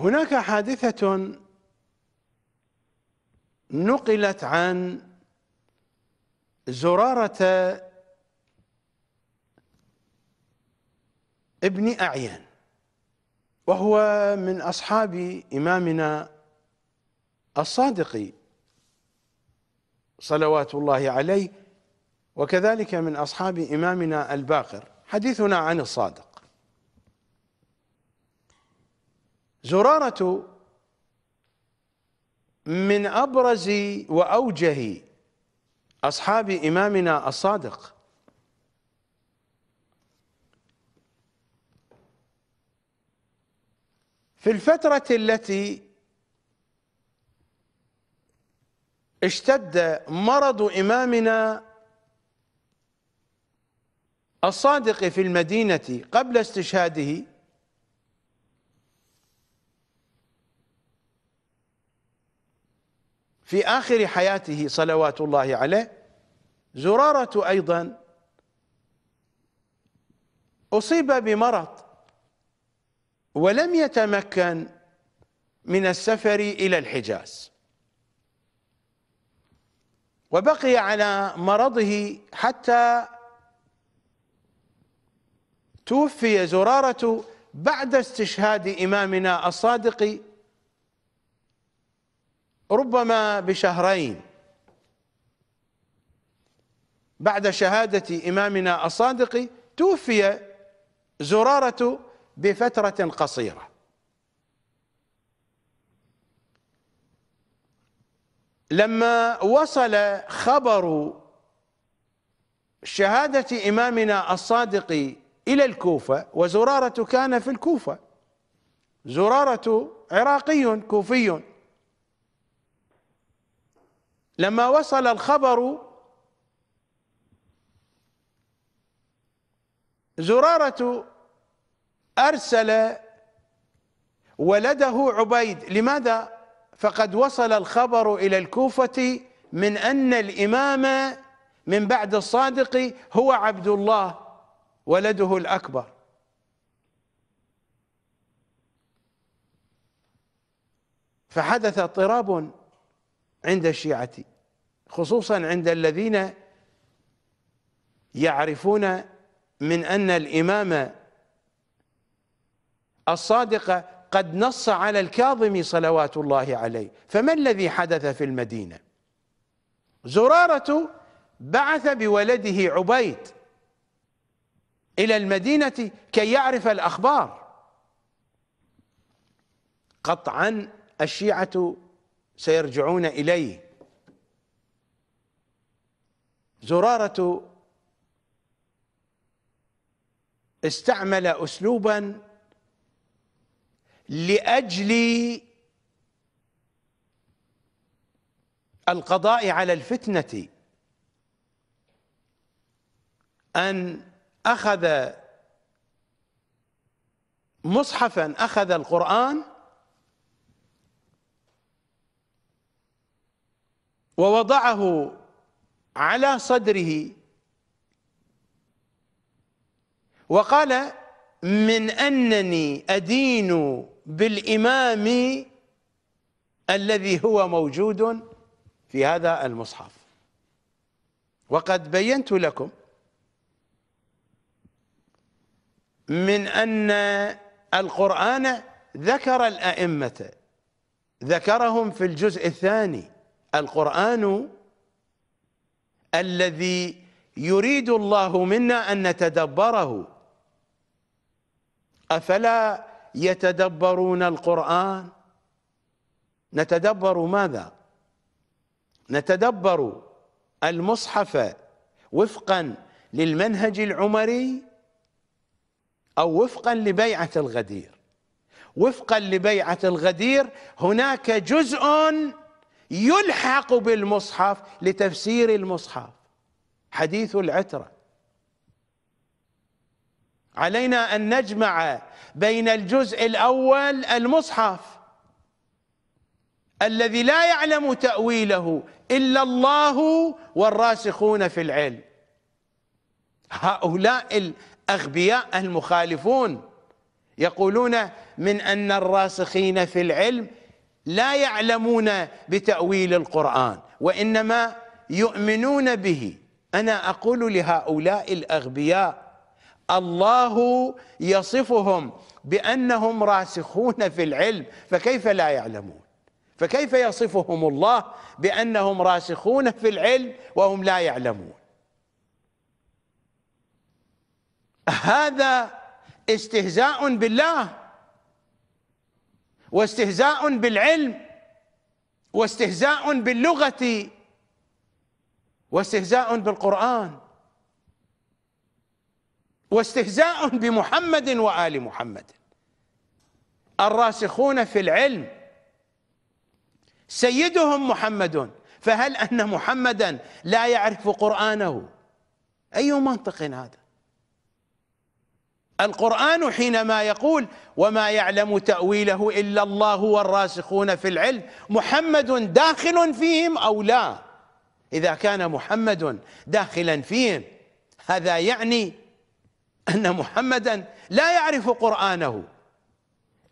هناك حادثة نقلت عن زرارة ابن أعين وهو من أصحاب إمامنا الصادق صلوات الله عليه وكذلك من أصحاب إمامنا الباقر حديثنا عن الصادق زرارة من أبرز وأوجه أصحاب إمامنا الصادق في الفترة التي اشتد مرض إمامنا الصادق في المدينة قبل استشهاده في آخر حياته صلوات الله عليه زرارة أيضا أصيب بمرض ولم يتمكن من السفر إلى الحجاز وبقي على مرضه حتى توفي زرارة بعد استشهاد إمامنا الصادق ربما بشهرين بعد شهادة إمامنا الصادق توفي زرارة بفترة قصيرة لما وصل خبر شهادة إمامنا الصادق إلى الكوفة وزرارة كان في الكوفة زرارة عراقي كوفي لما وصل الخبر زرارة أرسل ولده عبيد لماذا؟ فقد وصل الخبر إلى الكوفة من أن الإمام من بعد الصادق هو عبد الله ولده الأكبر فحدث اضطراب عند الشيعة خصوصا عند الذين يعرفون من أن الإمام الصادق قد نص على الكاظم صلوات الله عليه فما الذي حدث في المدينة زرارة بعث بولده عبيد إلى المدينة كي يعرف الأخبار قطعا الشيعة سيرجعون إليه زرارة استعمل أسلوبا لأجل القضاء على الفتنة أن أخذ مصحفا أخذ القرآن ووضعه على صدره وقال من أنني أدين بالإمام الذي هو موجود في هذا المصحف وقد بينت لكم من أن القرآن ذكر الأئمة ذكرهم في الجزء الثاني القرآن الذي يريد الله منا أن نتدبره أفلا يتدبرون القرآن نتدبر ماذا نتدبر المصحف وفقا للمنهج العمري أو وفقا لبيعة الغدير وفقا لبيعة الغدير هناك جزء يلحق بالمصحف لتفسير المصحف حديث العترة علينا أن نجمع بين الجزء الأول المصحف الذي لا يعلم تأويله إلا الله والراسخون في العلم هؤلاء الأغبياء المخالفون يقولون من أن الراسخين في العلم لا يعلمون بتأويل القرآن وإنما يؤمنون به أنا أقول لهؤلاء الأغبياء الله يصفهم بأنهم راسخون في العلم فكيف لا يعلمون فكيف يصفهم الله بأنهم راسخون في العلم وهم لا يعلمون هذا استهزاء بالله واستهزاء بالعلم واستهزاء باللغه واستهزاء بالقران واستهزاء بمحمد وال محمد الراسخون في العلم سيدهم محمد فهل ان محمدا لا يعرف قرانه اي منطق هذا القرآن حينما يقول وما يعلم تأويله إلا الله والراسخون في العلم محمد داخل فيهم أو لا إذا كان محمد داخلا فيهم هذا يعني أن محمدا لا يعرف قرآنه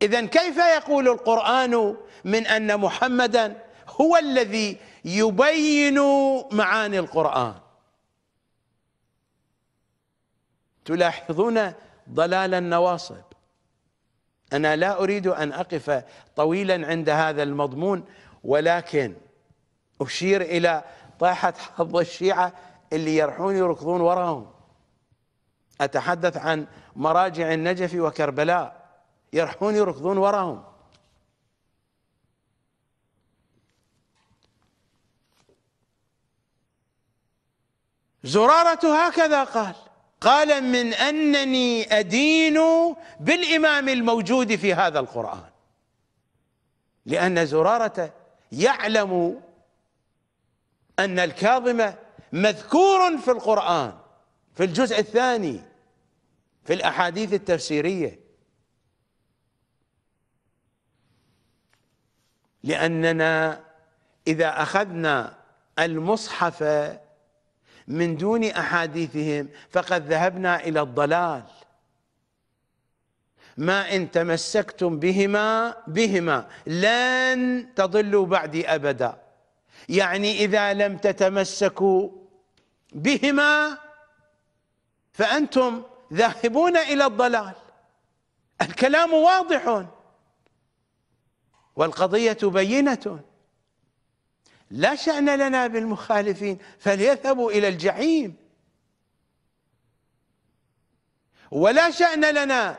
إذا كيف يقول القرآن من أن محمدا هو الذي يبين معاني القرآن تلاحظون ضلال النواصب أنا لا أريد أن أقف طويلا عند هذا المضمون ولكن أشير إلى طاحة حظ الشيعة اللي يرحون يركضون وراهم أتحدث عن مراجع النجف وكربلاء يرحون يركضون وراهم زرارة هكذا قال قال من أنني أدين بالإمام الموجود في هذا القرآن لأن زرارة يعلم أن الكاظم مذكور في القرآن في الجزء الثاني في الأحاديث التفسيرية لأننا إذا أخذنا المصحف من دون أحاديثهم فقد ذهبنا إلى الضلال ما إن تمسكتم بهما بهما لن تضلوا بعدي أبدا يعني إذا لم تتمسكوا بهما فأنتم ذاهبون إلى الضلال الكلام واضح والقضية بينة لا شأن لنا بالمخالفين فليذهبوا إلى الجحيم ولا شأن لنا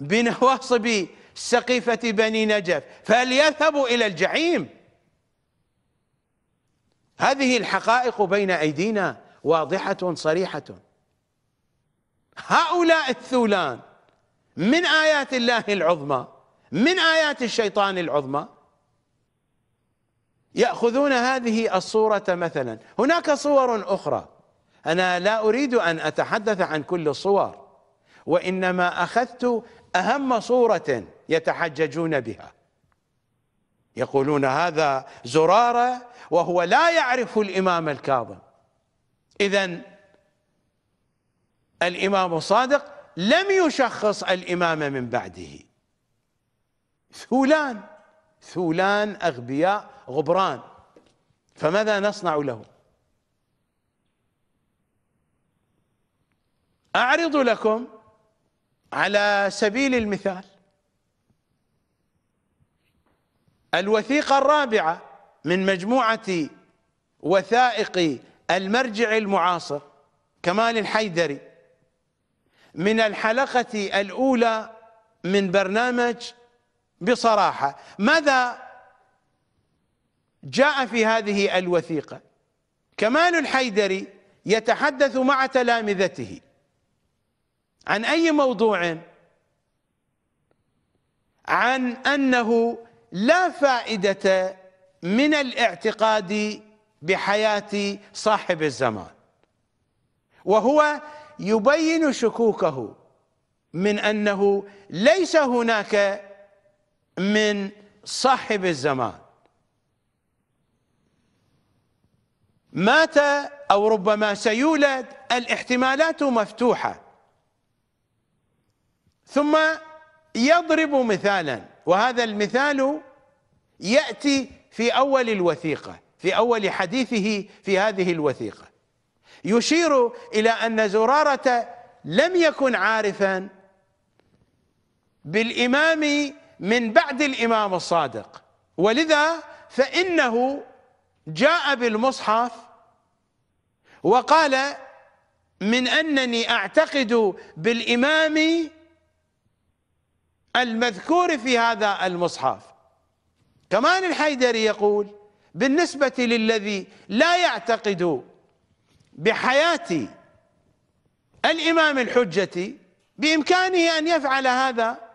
بنواصب سقيفة بني نجف فليذهبوا إلى الجحيم هذه الحقائق بين أيدينا واضحة صريحة هؤلاء الثولان من آيات الله العظمى من آيات الشيطان العظمى ياخذون هذه الصوره مثلا هناك صور اخرى انا لا اريد ان اتحدث عن كل الصور وانما اخذت اهم صوره يتحججون بها يقولون هذا زراره وهو لا يعرف الامام الكاظم اذا الامام الصادق لم يشخص الامام من بعده فلان ثولان أغبياء غبران فماذا نصنع له أعرض لكم على سبيل المثال الوثيقة الرابعة من مجموعة وثائق المرجع المعاصر كمال الحيدري من الحلقة الأولى من برنامج بصراحة ماذا جاء في هذه الوثيقة كمال الحيدري يتحدث مع تلامذته عن أي موضوع عن أنه لا فائدة من الاعتقاد بحياة صاحب الزمان وهو يبين شكوكه من أنه ليس هناك من صاحب الزمان مات أو ربما سيولد الاحتمالات مفتوحة ثم يضرب مثالا وهذا المثال يأتي في أول الوثيقة في أول حديثه في هذه الوثيقة يشير إلى أن زرارة لم يكن عارفا بالإمام من بعد الإمام الصادق ولذا فإنه جاء بالمصحف وقال من أنني أعتقد بالإمام المذكور في هذا المصحف كمان الحيدري يقول بالنسبة للذي لا يعتقد بحياة الإمام الحجة بإمكانه أن يفعل هذا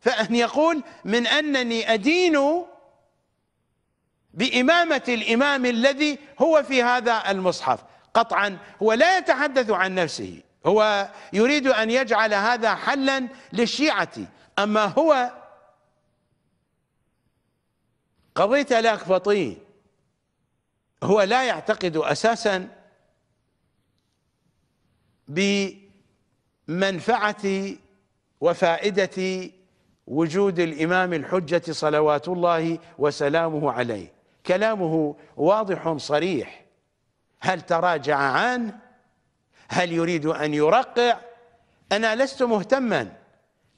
فأن يقول من أنني أدين بإمامة الإمام الذي هو في هذا المصحف قطعا هو لا يتحدث عن نفسه هو يريد أن يجعل هذا حلا للشيعة أما هو قضية الأكفطي هو لا يعتقد أساسا بمنفعة وفائدة وجود الإمام الحجة صلوات الله وسلامه عليه كلامه واضح صريح هل تراجع عنه هل يريد أن يرقع أنا لست مهتما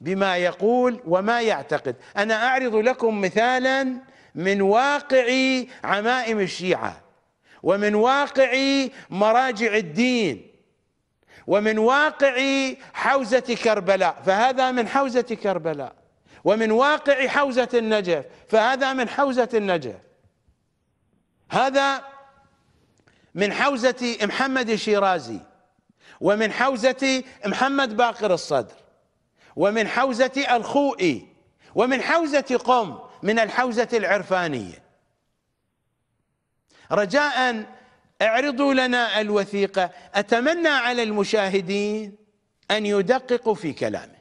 بما يقول وما يعتقد أنا أعرض لكم مثالا من واقع عمائم الشيعة ومن واقع مراجع الدين ومن واقع حوزة كربلاء فهذا من حوزة كربلاء ومن واقع حوزة النجف فهذا من حوزة النجف هذا من حوزة محمد الشيرازي ومن حوزة محمد باقر الصدر ومن حوزة الخوئي ومن حوزة قم من الحوزة العرفانية رجاء اعرضوا لنا الوثيقة أتمنى على المشاهدين أن يدققوا في كلامه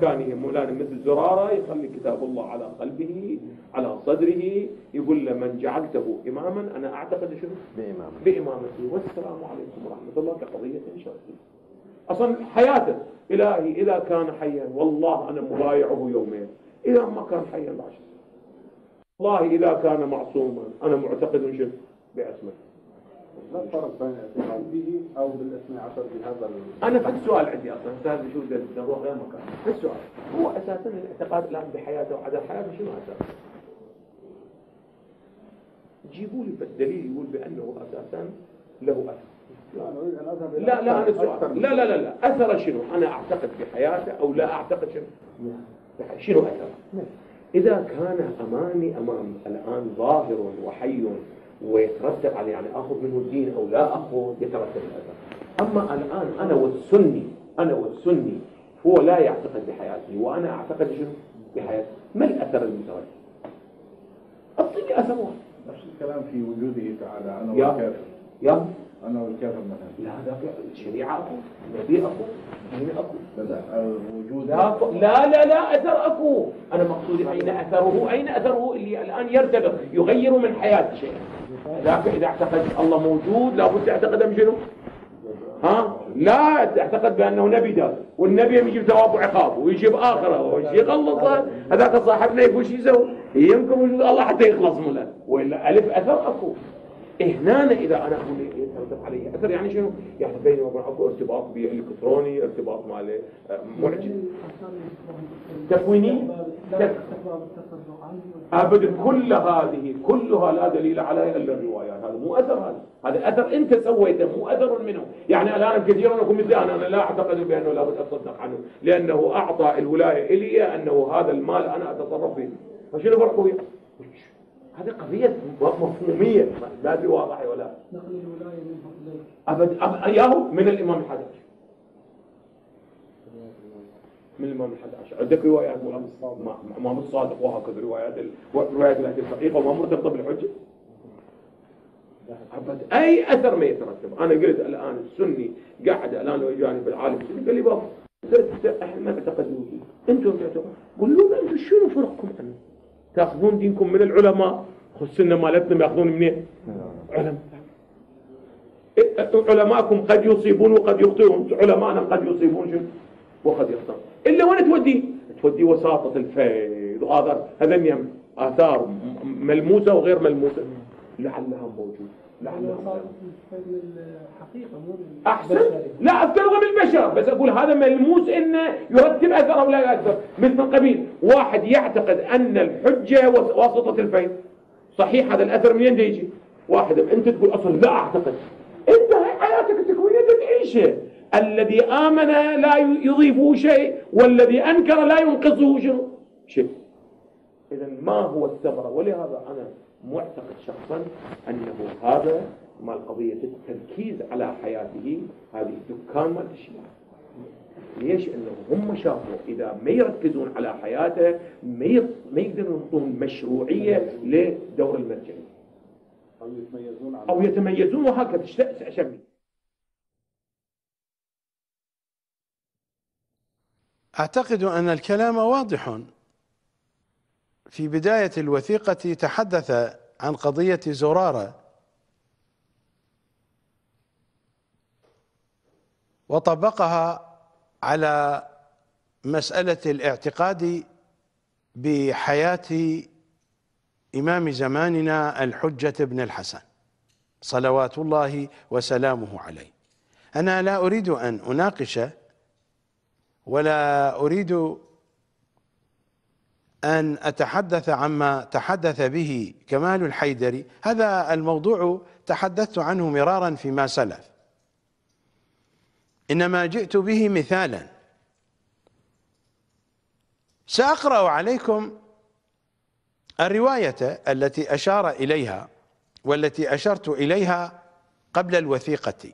بإمكانه مولانا مثل زرارة يخلي كتاب الله على قلبه على صدره يقول له من جعلته إماما أنا أعتقد شنو بإمامة بإمامته والسلام عليكم ورحمة الله كقضية شرعية أصلا حياته إلهي إذا كان حيا والله أنا مبايعه يومين إذا ما كان حيا بعشر والله إذا كان معصوما أنا معتقد شنو بعصمته لا فرق بين الاعتقاد به او بالاثني عشر بهذا انا في سؤال عندي اصلا استاذ شو غير مكان في السؤال هو اساسا الاعتقاد الان بحياته وعدم حياته شنو اساسا؟ جيبوا لي دليل يقول بانه اساسا له اثر لا لا انا السؤال لا لا لا لا اثر شنو؟ انا اعتقد بحياته او لا اعتقد شنو؟ شنو اثر؟ نعم. اذا كان امامي امام الان ظاهر وحي ويترتب عليه يعني اخذ منه الدين او لا اخذ يترتب الاثر اما الان انا والسني انا والسني هو لا يعتقد بحياته وانا اعتقد شنو بحياته ما الاثر المترتب اعطيني اثر واحد نفس الكلام في وجوده تعالى انا والكافر يا انا والكافر مثلا لا هذا الشريعه اكو النبي اكو دين اكو الوجود لا لا لا لا اثر اكو انا مقصودي اين اثره اين اثره اللي الان يرتبط يغير من حياه شيء لكن اذا اعتقد الله موجود لابد تعتقد شنو؟ ها لا تعتقد بانه نبي ده والنبي يجيب ثواب وعقاب ويجيب اخره ويخلص هذاك صاحبنا يقول شو يسوي؟ إيه، يمكن وجود الله حتى يخلص منه والا الف اثر اكو هنا إذا أنا اقول يترتب عليه أثر يعني شنو؟ يعني بيني وبين أكو ارتباط بالإلكتروني ارتباط مع معجز تكويني أبدا كل هذه كلها لا دليل عليها إلا الروايات هذا مو أثر هذا هذا أثر أنت سويته مو أثر منه يعني الآن كثيرا أكون مثل أنا لا أعتقد بأنه لابد أتصدق عنه لأنه أعطى الولاية إلي أنه هذا المال أنا أتصرف به فشنو فرقه؟ هذه قضية مفهومية لا بواضح واضحة ولا نقل الولاية منه إليك أبد إياه من الإمام الحداش من الإمام الحداش عندك روايات الإمام الصادق الإمام الصادق وهكذا روايات روايات الأهل الحقيقة وما مرتبطة بالحجة أبد أي أثر ما يترتب أنا قلت الآن السني قاعد الآن ويجاني بالعالم السني قال لي بابا احنا ما نعتقد وجود انتم تعتقدون قولوا لنا انتم شنو فرقكم عنه تاخذون دينكم من العلماء سنه مالتنا ياخذون منين؟ علماء علماءكم قد يصيبون وقد يخطئون علماءنا قد يصيبون وقد يخطئون الا وين تودي؟ تودي وساطه الفيض واثار هذا اثار ملموسه وغير ملموسه لعلها موجوده أحسن لا أتكلم بالبشر بس أقول هذا ملموس أنه يرتب أثر أو لا أثر مثل من قبيل واحد يعتقد أن الحجة واسطة الفين صحيح هذا الأثر من ينجي يجي واحد أنت تقول أصلا لا أعتقد أنت حياتك التكوينية تعيشها الذي آمن لا يضيفه شيء والذي أنكر لا ينقصه شيء إذا ما هو الثمرة ولهذا أنا معتقد شخصا أنه هذا مال قضية التركيز على حياته هذه الدكان مال الشيعة ليش؟ انه هم شافوا اذا ما يركزون على حياته ما ما يقدرون يعطون مشروعيه لدور المرجعيه. او يتميزون عن او يتميزون وهكذا شمي. اعتقد ان الكلام واضح في بداية الوثيقة تحدث عن قضية زرارة وطبقها على مسألة الاعتقاد بحياة إمام زماننا الحجة بن الحسن صلوات الله وسلامه عليه أنا لا أريد أن أناقش ولا أريد أن أتحدث عما تحدث به كمال الحيدري هذا الموضوع تحدثت عنه مرارا فيما سلف إنما جئت به مثالا سأقرأ عليكم الرواية التي أشار إليها والتي أشرت إليها قبل الوثيقة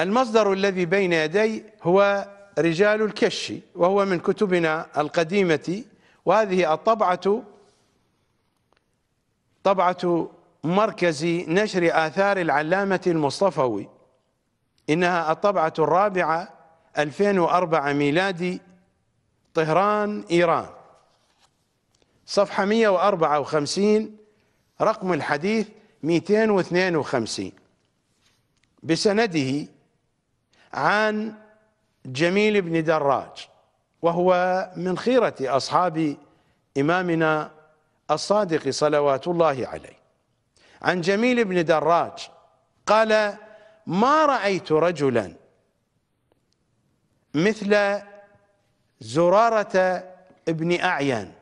المصدر الذي بين يدي هو رجال الكش وهو من كتبنا القديمة وهذه الطبعة طبعة مركز نشر آثار العلامة المصطفوي إنها الطبعة الرابعة 2004 ميلادي طهران إيران صفحة 154 رقم الحديث 252 بسنده عن جميل بن دراج وهو من خيرة أصحاب إمامنا الصادق صلوات الله عليه عن جميل بن دراج قال ما رأيت رجلا مثل زرارة ابن أعين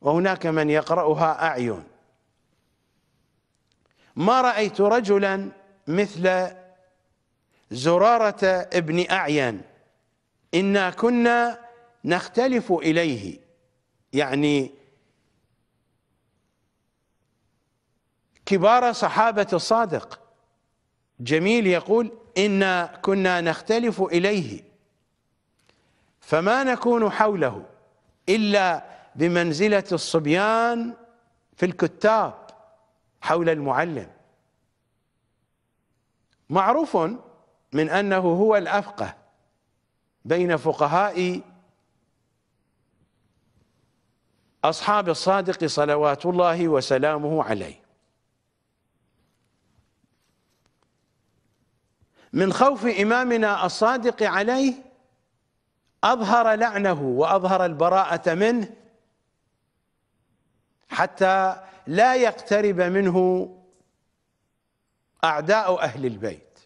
وهناك من يقرأها أعين ما رأيت رجلا مثل زرارة ابن أعين إنا كنا نختلف إليه يعني كبار صحابة الصادق جميل يقول إنا كنا نختلف إليه فما نكون حوله إلا بمنزلة الصبيان في الكتاب حول المعلم معروف من أنه هو الأفقه بين فقهاء أصحاب الصادق صلوات الله وسلامه عليه من خوف إمامنا الصادق عليه أظهر لعنه وأظهر البراءة منه حتى لا يقترب منه أعداء أهل البيت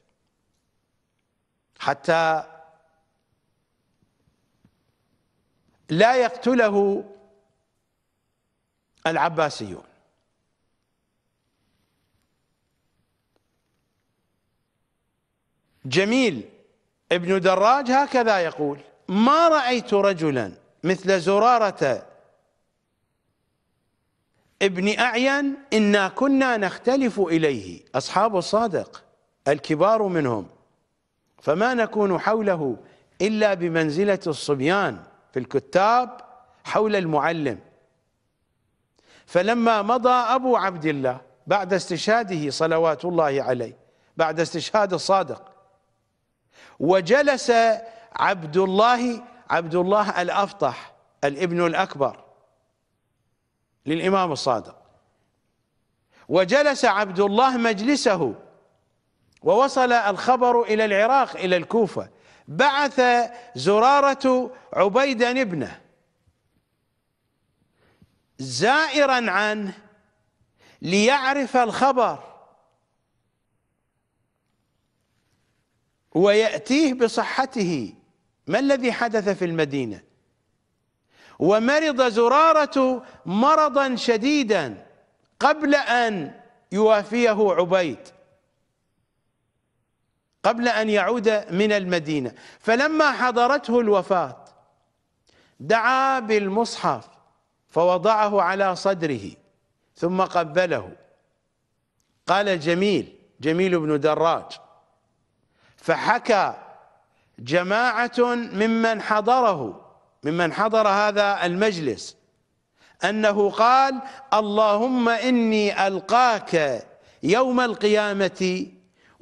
حتى لا يقتله العباسيون جميل ابن دراج هكذا يقول ما رأيت رجلا مثل زرارة ابن أعين إنا كنا نختلف إليه أصحاب الصادق الكبار منهم فما نكون حوله إلا بمنزلة الصبيان في الكتاب حول المعلم فلما مضى أبو عبد الله بعد استشهاده صلوات الله عليه بعد استشهاد الصادق وجلس عبد الله عبد الله الأفطح الابن الأكبر للإمام الصادق وجلس عبد الله مجلسه ووصل الخبر إلى العراق إلى الكوفة بعث زرارة عبيدا ابنه زائرا عنه ليعرف الخبر ويأتيه بصحته ما الذي حدث في المدينة ومرض زرارة مرضا شديدا قبل أن يوافيه عبيد قبل أن يعود من المدينة فلما حضرته الوفاة دعا بالمصحف فوضعه على صدره ثم قبله قال جميل جميل بن دراج فحكى جماعة ممن حضره ممن حضر هذا المجلس أنه قال اللهم إني ألقاك يوم القيامة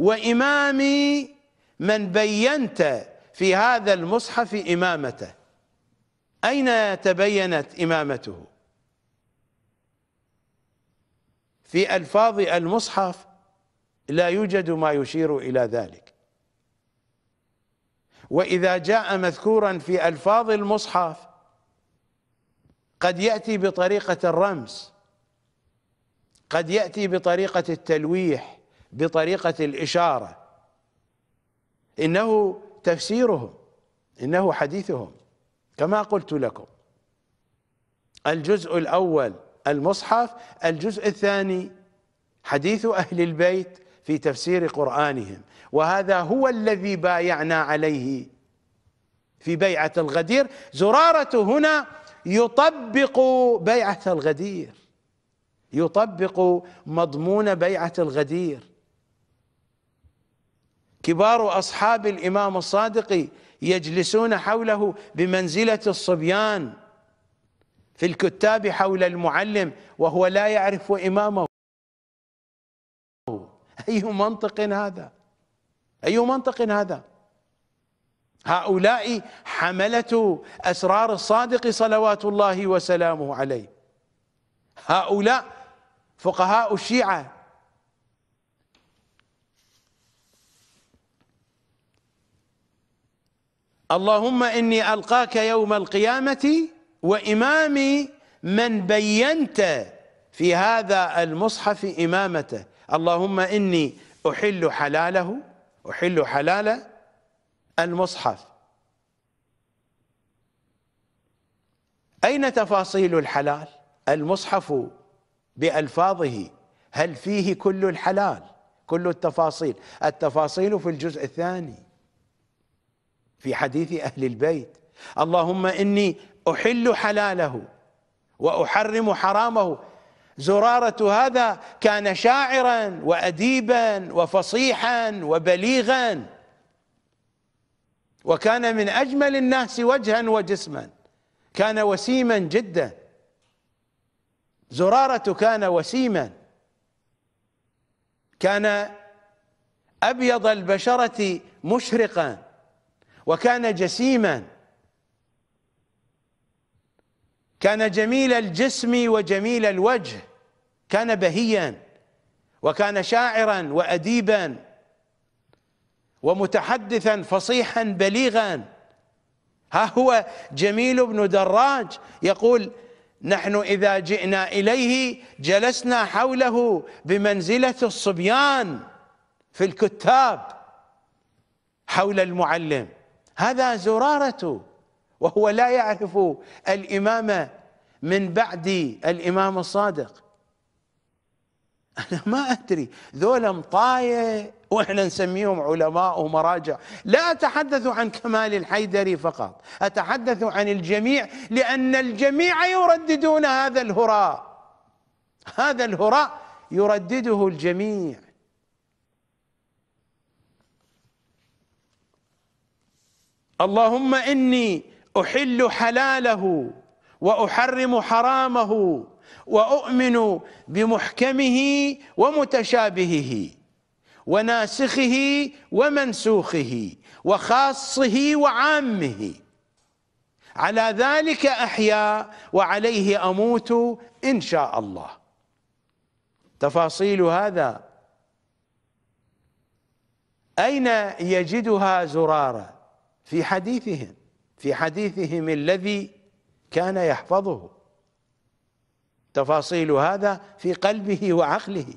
وإمامي من بينت في هذا المصحف إمامته أين تبينت إمامته في ألفاظ المصحف لا يوجد ما يشير إلى ذلك وإذا جاء مذكورا في ألفاظ المصحف قد يأتي بطريقة الرمز قد يأتي بطريقة التلويح بطريقة الإشارة إنه تفسيرهم إنه حديثهم كما قلت لكم الجزء الأول المصحف الجزء الثاني حديث أهل البيت في تفسير قرآنهم وهذا هو الذي بايعنا عليه في بيعة الغدير زرارة هنا يطبق بيعة الغدير يطبق مضمون بيعة الغدير كبار أصحاب الإمام الصادق يجلسون حوله بمنزلة الصبيان في الكتاب حول المعلم وهو لا يعرف إمامه أي منطق هذا أي منطق هذا هؤلاء حملة أسرار الصادق صلوات الله وسلامه عليه هؤلاء فقهاء الشيعة اللهم إني ألقاك يوم القيامة وإمامي من بينت في هذا المصحف إمامته اللهم إني أحل حلاله أحل حلال المصحف أين تفاصيل الحلال المصحف بألفاظه هل فيه كل الحلال كل التفاصيل التفاصيل في الجزء الثاني في حديث أهل البيت اللهم إني أحل حلاله وأحرم حرامه زرارة هذا كان شاعرا وأديبا وفصيحا وبليغا وكان من أجمل الناس وجها وجسما كان وسيما جدا زرارة كان وسيما كان أبيض البشرة مشرقا وكان جسيما كان جميل الجسم وجميل الوجه كان بهيا وكان شاعرا واديبا ومتحدثا فصيحا بليغا ها هو جميل بن دراج يقول نحن اذا جئنا اليه جلسنا حوله بمنزله الصبيان في الكتاب حول المعلم هذا زرارة وهو لا يعرف الإمامة من بعد الإمام الصادق أنا ما أدري ذولا مطاية وإحنا نسميهم علماء ومراجع لا أتحدث عن كمال الحيدري فقط أتحدث عن الجميع لأن الجميع يرددون هذا الهراء هذا الهراء يردده الجميع اللهم إني أحل حلاله وأحرم حرامه وأؤمن بمحكمه ومتشابهه وناسخه ومنسوخه وخاصه وعامه على ذلك أحيا وعليه أموت إن شاء الله تفاصيل هذا أين يجدها زرارة في حديثهم في حديثهم الذي كان يحفظه تفاصيل هذا في قلبه وعقله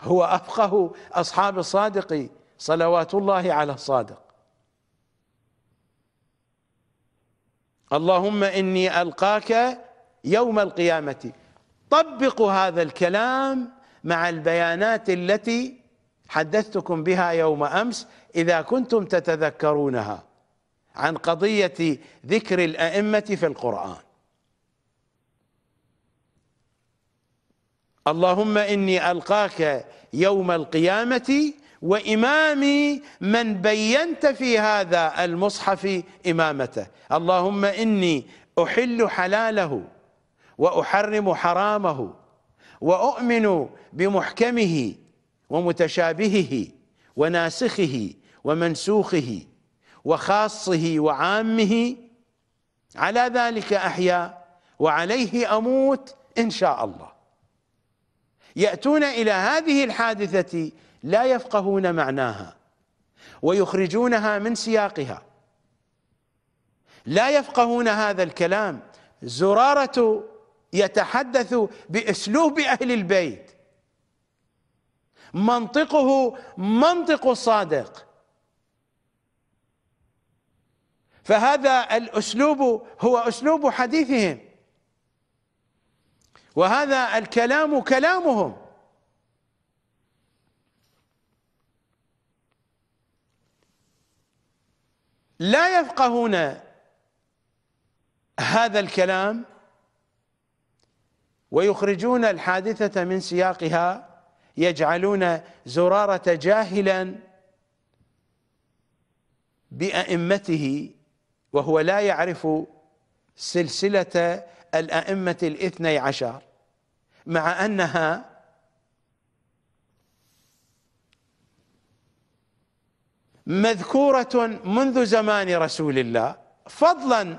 هو أفقه أصحاب الصادق صلوات الله على الصادق اللهم إني ألقاك يوم القيامة طبقوا هذا الكلام مع البيانات التي حدثتكم بها يوم أمس إذا كنتم تتذكرونها عن قضية ذكر الأئمة في القرآن اللهم إني ألقاك يوم القيامة وإمامي من بينت في هذا المصحف إمامته اللهم إني أحل حلاله وأحرم حرامه وأؤمن بمحكمه ومتشابهه وناسخه ومنسوخه وخاصه وعامه على ذلك احيا وعليه اموت ان شاء الله ياتون الى هذه الحادثه لا يفقهون معناها ويخرجونها من سياقها لا يفقهون هذا الكلام زراره يتحدث باسلوب اهل البيت منطقه منطق صادق فهذا الأسلوب هو أسلوب حديثهم وهذا الكلام كلامهم لا يفقهون هذا الكلام ويخرجون الحادثة من سياقها يجعلون زرارة جاهلا بأئمته وهو لا يعرف سلسلة الأئمة الاثني عشر مع أنها مذكورة منذ زمان رسول الله فضلا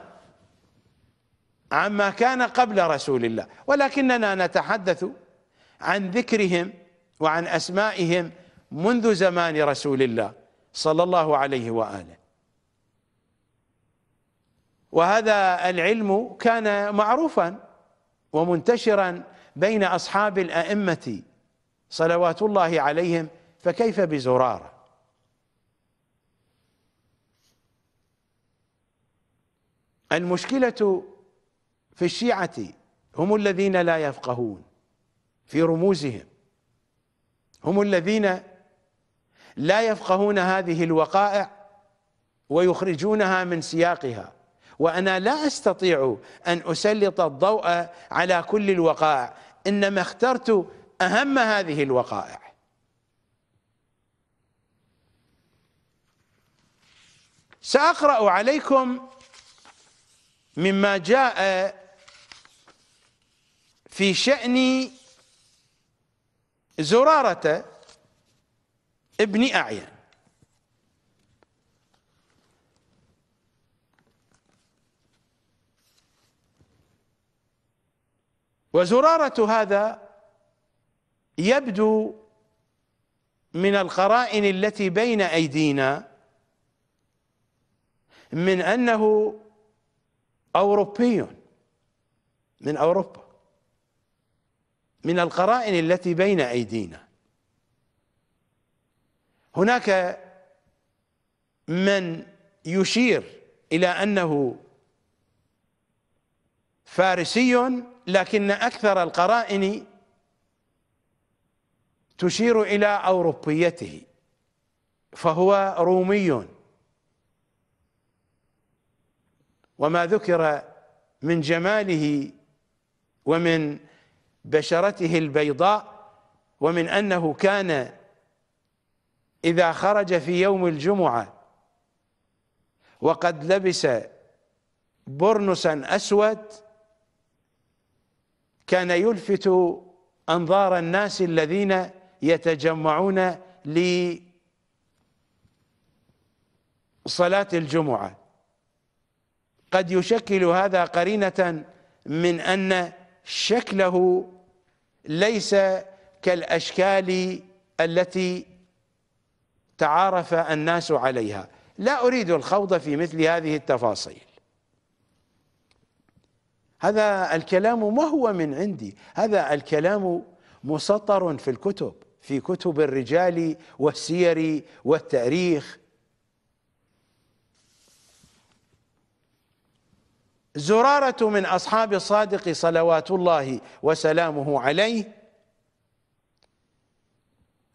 عما كان قبل رسول الله ولكننا نتحدث عن ذكرهم وعن أسمائهم منذ زمان رسول الله صلى الله عليه وآله وهذا العلم كان معروفا ومنتشرا بين أصحاب الأئمة صلوات الله عليهم فكيف بزرارة المشكلة في الشيعة هم الذين لا يفقهون في رموزهم هم الذين لا يفقهون هذه الوقائع ويخرجونها من سياقها وأنا لا أستطيع أن أسلط الضوء على كل الوقائع إنما اخترت أهم هذه الوقائع سأقرأ عليكم مما جاء في شأن زرارة ابن أعين وزرارة هذا يبدو من القرائن التي بين أيدينا من أنه أوروبي من أوروبا من القرائن التي بين أيدينا هناك من يشير إلى أنه فارسي لكن أكثر القرائن تشير إلى أوروبيته فهو رومي وما ذكر من جماله ومن بشرته البيضاء ومن أنه كان إذا خرج في يوم الجمعة وقد لبس برنسا أسود كان يلفت أنظار الناس الذين يتجمعون لصلاة الجمعة قد يشكل هذا قرينة من أن شكله ليس كالأشكال التي تعارف الناس عليها لا أريد الخوض في مثل هذه التفاصيل هذا الكلام ما هو من عندي هذا الكلام مسطر في الكتب في كتب الرجال والسير والتاريخ زرارة من أصحاب الصادق صلوات الله وسلامه عليه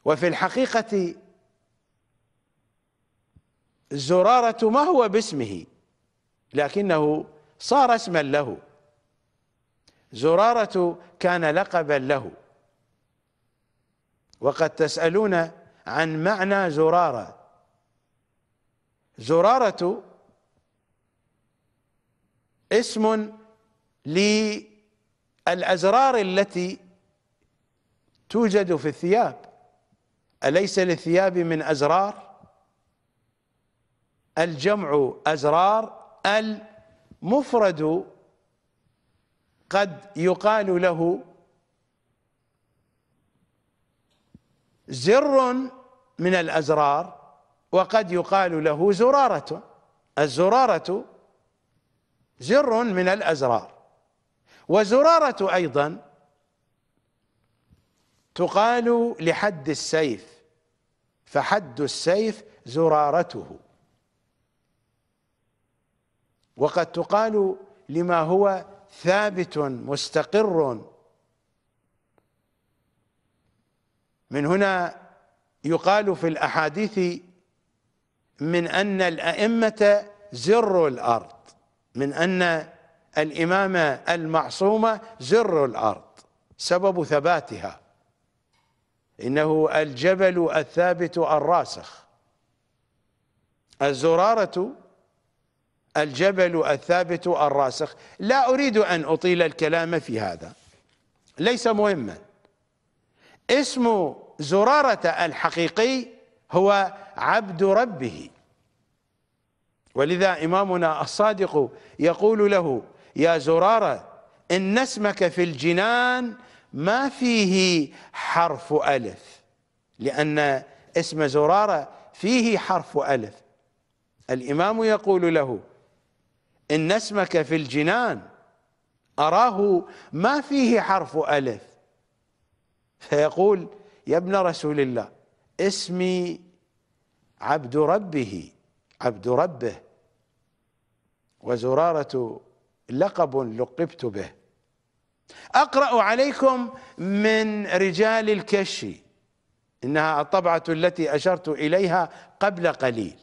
وفي الحقيقة زرارة ما هو باسمه لكنه صار اسما له زرارة كان لقبا له وقد تسألون عن معنى زرارة زرارة اسم للأزرار التي توجد في الثياب أليس للثياب من أزرار الجمع أزرار المفرد قد يقال له زر من الأزرار وقد يقال له زرارة الزرارة زر من الأزرار وزرارة أيضا تقال لحد السيف فحد السيف زرارته وقد تقال لما هو ثابت مستقر من هنا يقال في الاحاديث من ان الائمه زر الارض من ان الامامه المعصومه زر الارض سبب ثباتها انه الجبل الثابت الراسخ الزراره الجبل الثابت الراسخ لا أريد أن أطيل الكلام في هذا ليس مهما اسم زرارة الحقيقي هو عبد ربه ولذا إمامنا الصادق يقول له يا زرارة إن اسمك في الجنان ما فيه حرف ألف لأن اسم زرارة فيه حرف ألف الإمام يقول له إن اسمك في الجنان أراه ما فيه حرف ألف فيقول يا ابن رسول الله اسمي عبد ربه عبد ربه وزرارة لقب لقبت به أقرأ عليكم من رجال الكشي إنها الطبعة التي أشرت إليها قبل قليل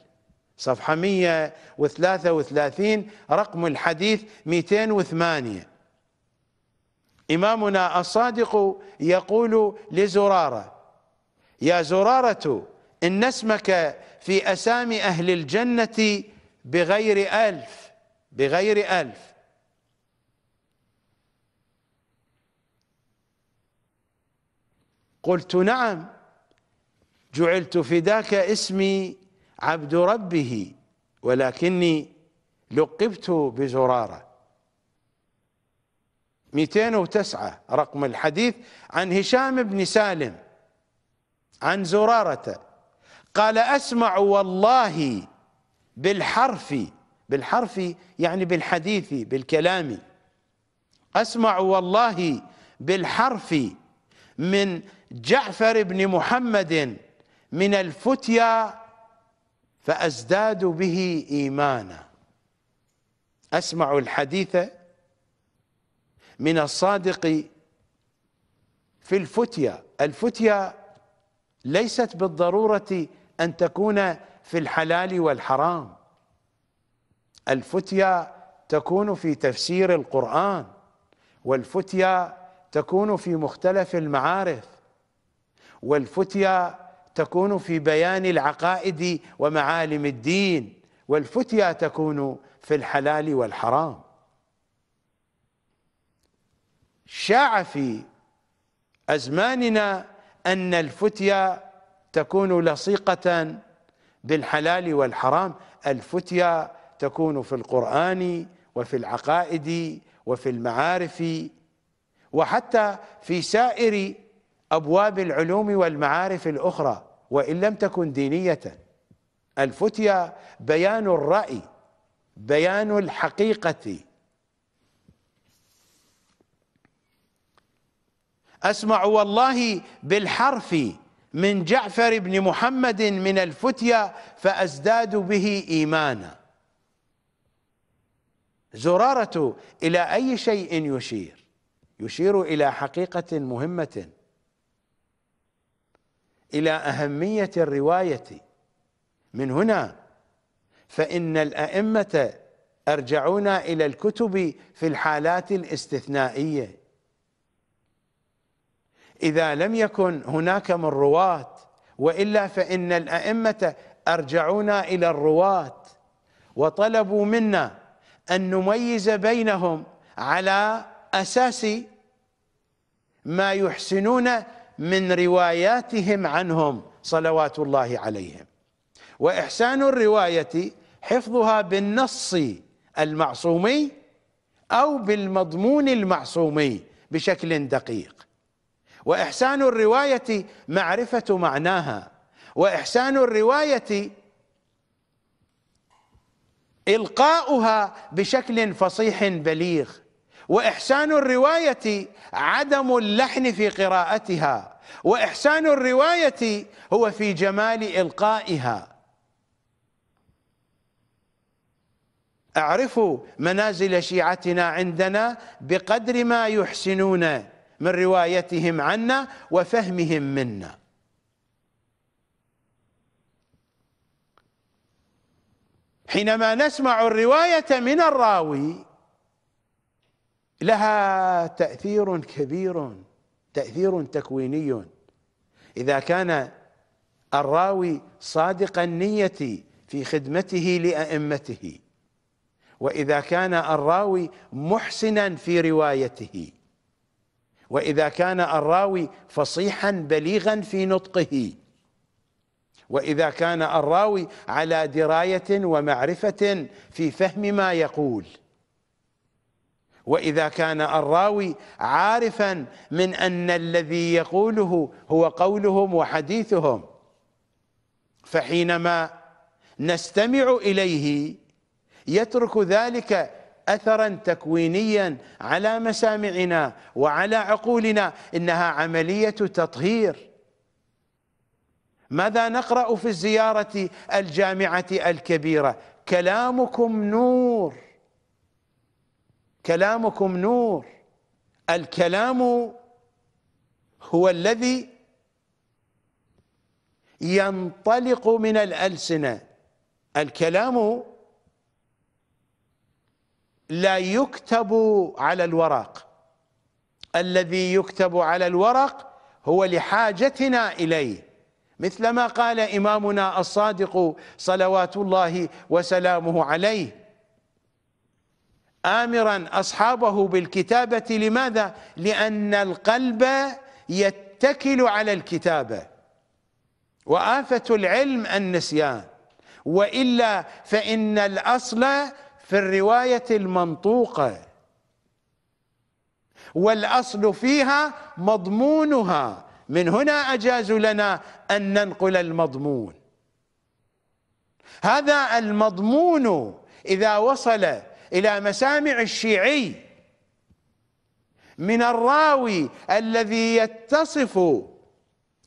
صفحة 133 رقم الحديث 208 إمامنا الصادق يقول لزرارة يا زرارة إن اسمك في أسامي أهل الجنة بغير ألف بغير ألف قلت نعم جعلت فداك اسمي عبد ربه ولكني لقبت بزرارة 209 رقم الحديث عن هشام بن سالم عن زرارة قال أسمع والله بالحرف بالحرف يعني بالحديث بالكلام أسمع والله بالحرف من جعفر بن محمد من الفتيا فأزداد به إيمانا أسمع الحديث من الصادق في الفتية الفتية ليست بالضرورة أن تكون في الحلال والحرام الفتية تكون في تفسير القرآن والفتية تكون في مختلف المعارف والفتية تكون في بيان العقائد ومعالم الدين والفتيا تكون في الحلال والحرام شاع في أزماننا أن الفتيا تكون لصيقة بالحلال والحرام الفتيا تكون في القرآن وفي العقائد وفي المعارف وحتى في سائر أبواب العلوم والمعارف الأخرى وإن لم تكن دينية الفتية بيان الرأي بيان الحقيقة أسمع والله بالحرف من جعفر بن محمد من الفتية فأزداد به إيمانا زرارة إلى أي شيء يشير يشير إلى حقيقة مهمة إلى أهمية الرواية من هنا فإن الأئمة ارجعونا إلى الكتب في الحالات الاستثنائية إذا لم يكن هناك من رواة وإلا فإن الأئمة أرجعونا إلى الرواة وطلبوا منا أن نميز بينهم على أساس ما يحسنون من رواياتهم عنهم صلوات الله عليهم واحسان الروايه حفظها بالنص المعصومي او بالمضمون المعصومي بشكل دقيق واحسان الروايه معرفه معناها واحسان الروايه القاؤها بشكل فصيح بليغ واحسان الروايه عدم اللحن في قراءتها واحسان الروايه هو في جمال القائها اعرفوا منازل شيعتنا عندنا بقدر ما يحسنون من روايتهم عنا وفهمهم منا حينما نسمع الروايه من الراوي لها تأثير كبير تأثير تكويني إذا كان الراوي صادق النية في خدمته لأئمته وإذا كان الراوي محسنا في روايته وإذا كان الراوي فصيحا بليغا في نطقه وإذا كان الراوي على دراية ومعرفة في فهم ما يقول واذا كان الراوي عارفا من ان الذي يقوله هو قولهم وحديثهم فحينما نستمع اليه يترك ذلك اثرا تكوينيا على مسامعنا وعلى عقولنا انها عمليه تطهير ماذا نقرا في الزياره الجامعه الكبيره كلامكم نور كلامكم نور الكلام هو الذي ينطلق من الألسنة الكلام لا يكتب على الورق الذي يكتب على الورق هو لحاجتنا إليه مثل ما قال إمامنا الصادق صلوات الله وسلامه عليه امرا اصحابه بالكتابه لماذا لان القلب يتكل على الكتابه وافه العلم النسيان والا فان الاصل في الروايه المنطوقه والاصل فيها مضمونها من هنا اجاز لنا ان ننقل المضمون هذا المضمون اذا وصل إلى مسامع الشيعي من الراوي الذي يتصف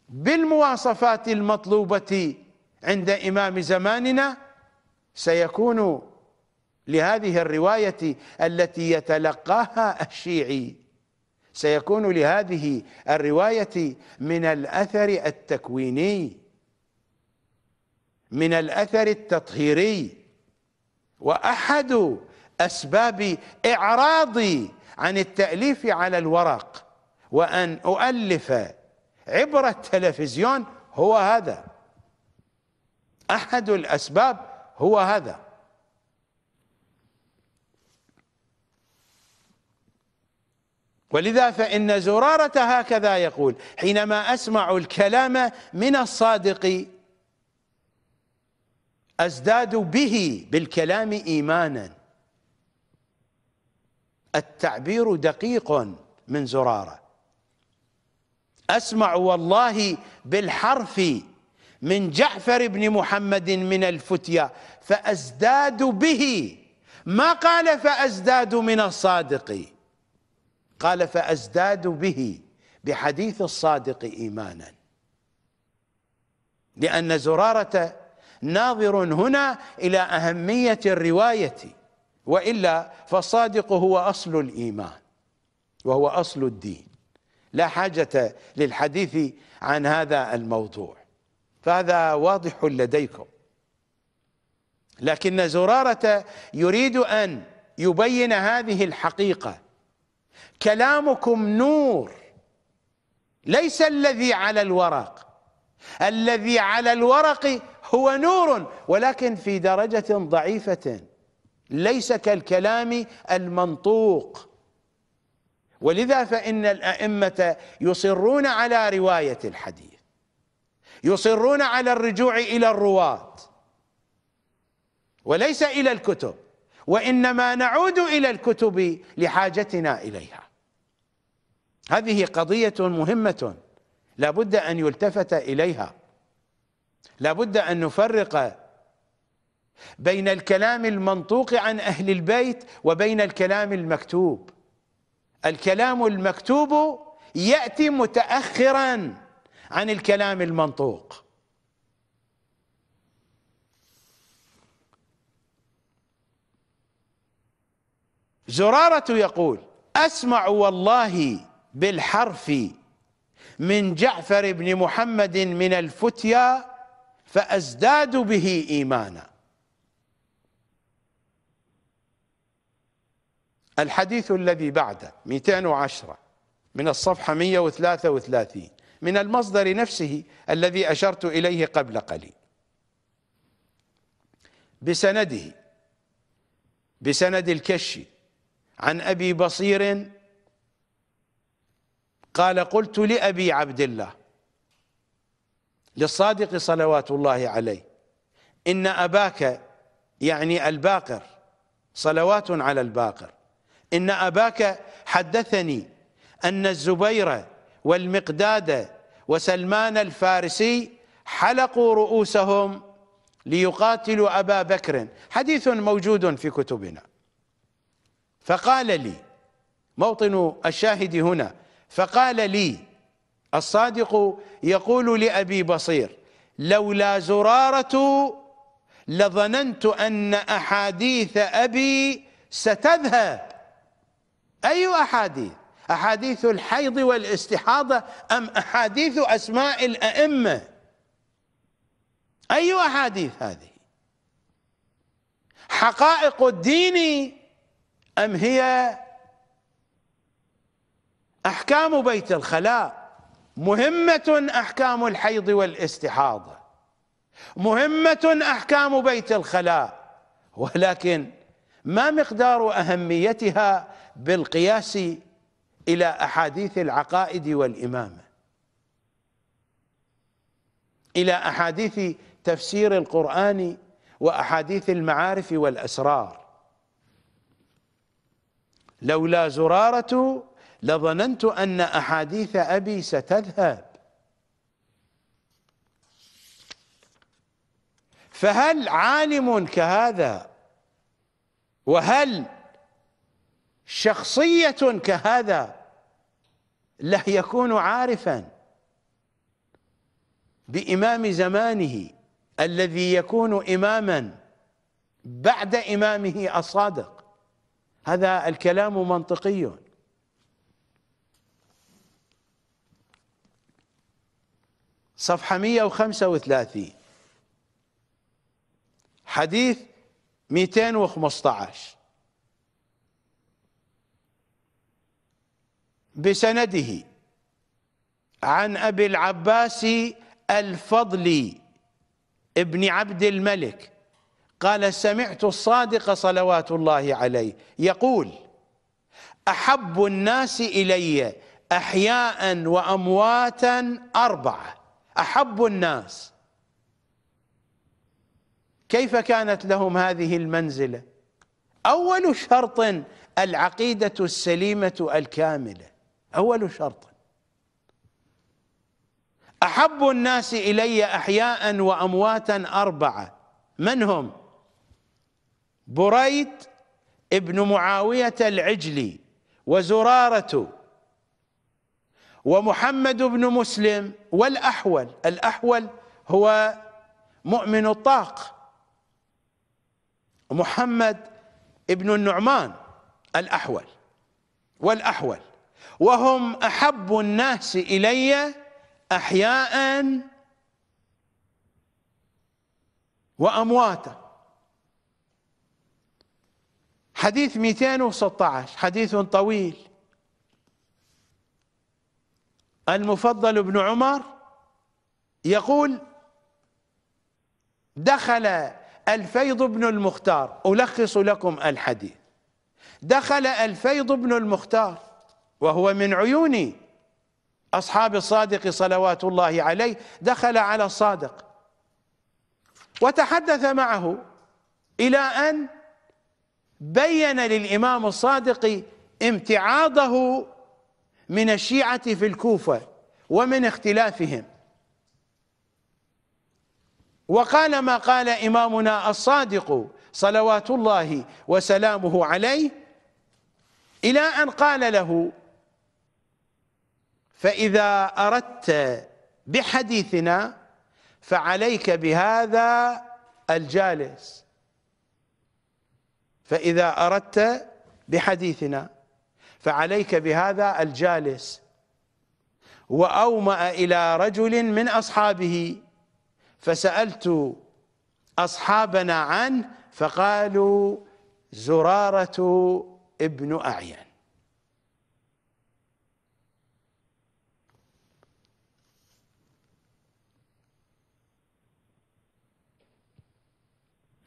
بالمواصفات المطلوبة عند إمام زماننا سيكون لهذه الرواية التي يتلقاها الشيعي سيكون لهذه الرواية من الأثر التكويني من الأثر التطهيري وأحد اسباب اعراضي عن التاليف على الورق وان اؤلف عبر التلفزيون هو هذا احد الاسباب هو هذا ولذا فإن زرارة هكذا يقول حينما أسمع الكلام من الصادق أزداد به بالكلام إيمانا التعبير دقيق من زرارة أسمع والله بالحرف من جعفر بن محمد من الفتية فأزداد به ما قال فأزداد من الصادق قال فأزداد به بحديث الصادق إيمانا لأن زرارة ناظر هنا إلى أهمية الرواية والا فالصادق هو اصل الايمان وهو اصل الدين لا حاجه للحديث عن هذا الموضوع فهذا واضح لديكم لكن زراره يريد ان يبين هذه الحقيقه كلامكم نور ليس الذي على الورق الذي على الورق هو نور ولكن في درجه ضعيفه ليس كالكلام المنطوق ولذا فإن الأئمة يصرون على رواية الحديث يصرون على الرجوع إلى الرواة وليس إلى الكتب وإنما نعود إلى الكتب لحاجتنا إليها هذه قضية مهمة لابد أن يلتفت إليها لابد أن نفرق بين الكلام المنطوق عن أهل البيت وبين الكلام المكتوب الكلام المكتوب يأتي متأخرا عن الكلام المنطوق زرارة يقول أسمع والله بالحرف من جعفر بن محمد من الفتيا فأزداد به إيمانا الحديث الذي بعده 210 من الصفحة 133 من المصدر نفسه الذي أشرت إليه قبل قليل بسنده بسند الكشي عن أبي بصير قال قلت لأبي عبد الله للصادق صلوات الله عليه إن أباك يعني الباقر صلوات على الباقر إن أباك حدثني أن الزبير والمقداد وسلمان الفارسي حلقوا رؤوسهم ليقاتلوا أبا بكر حديث موجود في كتبنا فقال لي موطن الشاهد هنا فقال لي الصادق يقول لأبي بصير لولا زرارة لظننت أن أحاديث أبي ستذهب أي أحاديث أحاديث الحيض والاستحاضة أم أحاديث أسماء الأئمة أي أحاديث هذه حقائق الدين أم هي أحكام بيت الخلاء مهمة أحكام الحيض والاستحاضة مهمة أحكام بيت الخلاء ولكن ما مقدار أهميتها بالقياس إلى أحاديث العقائد والإمامة إلى أحاديث تفسير القرآن وأحاديث المعارف والأسرار لولا زرارة لظننت أن أحاديث أبي ستذهب فهل عالم كهذا وهل شخصية كهذا لا يكون عارفا بإمام زمانه الذي يكون إماما بعد إمامه الصادق هذا الكلام منطقي صفحة 135 حديث 215 بسنده عن أبي العباس الفضل ابن عبد الملك قال سمعت الصادق صلوات الله عليه يقول أحب الناس إلي أحياء وأمواتا أربعة أحب الناس كيف كانت لهم هذه المنزلة أول شرط العقيدة السليمة الكاملة أول شرط أحب الناس إلي أحياء وأمواتا أربعة من هم بريد ابن معاوية العجلي وزرارة ومحمد بن مسلم والأحول الأحول هو مؤمن الطاق محمد ابن النعمان الأحول والأحول وهم أحب الناس إلي أحياء وأمواتا حديث 216 حديث طويل المفضل بن عمر يقول دخل الفيض بن المختار ألخص لكم الحديث دخل الفيض بن المختار وهو من عيون أصحاب الصادق صلوات الله عليه دخل على الصادق وتحدث معه إلى أن بين للإمام الصادق امتعاضه من الشيعة في الكوفة ومن اختلافهم وقال ما قال إمامنا الصادق صلوات الله وسلامه عليه إلى أن قال له فإذا أردت بحديثنا فعليك بهذا الجالس فإذا أردت بحديثنا فعليك بهذا الجالس وأومأ إلى رجل من أصحابه فسألت أصحابنا عنه فقالوا زرارة ابن أعين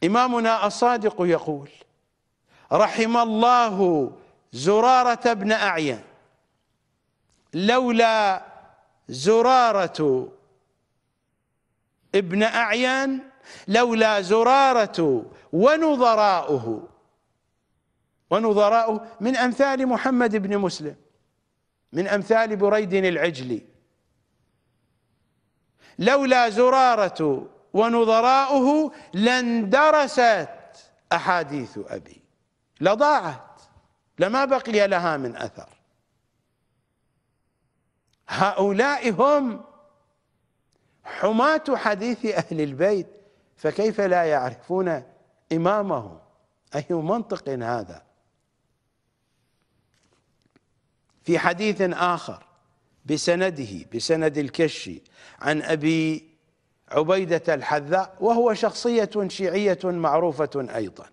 إمامنا الصادق يقول رحم الله زرارة بن أعين لولا زرارة ابن أعين لولا زرارة ونظراؤه ونظراؤه من أمثال محمد بن مسلم من أمثال بريد العجلي لولا زرارة ونظراؤه لاندرست أحاديث أبي لضاعت لما بقي لها من أثر هؤلاء هم حماة حديث أهل البيت فكيف لا يعرفون إمامهم أي منطق هذا في حديث آخر بسنده بسند الكشي عن أبي عبيدة الحذاء وهو شخصية شيعية معروفة أيضا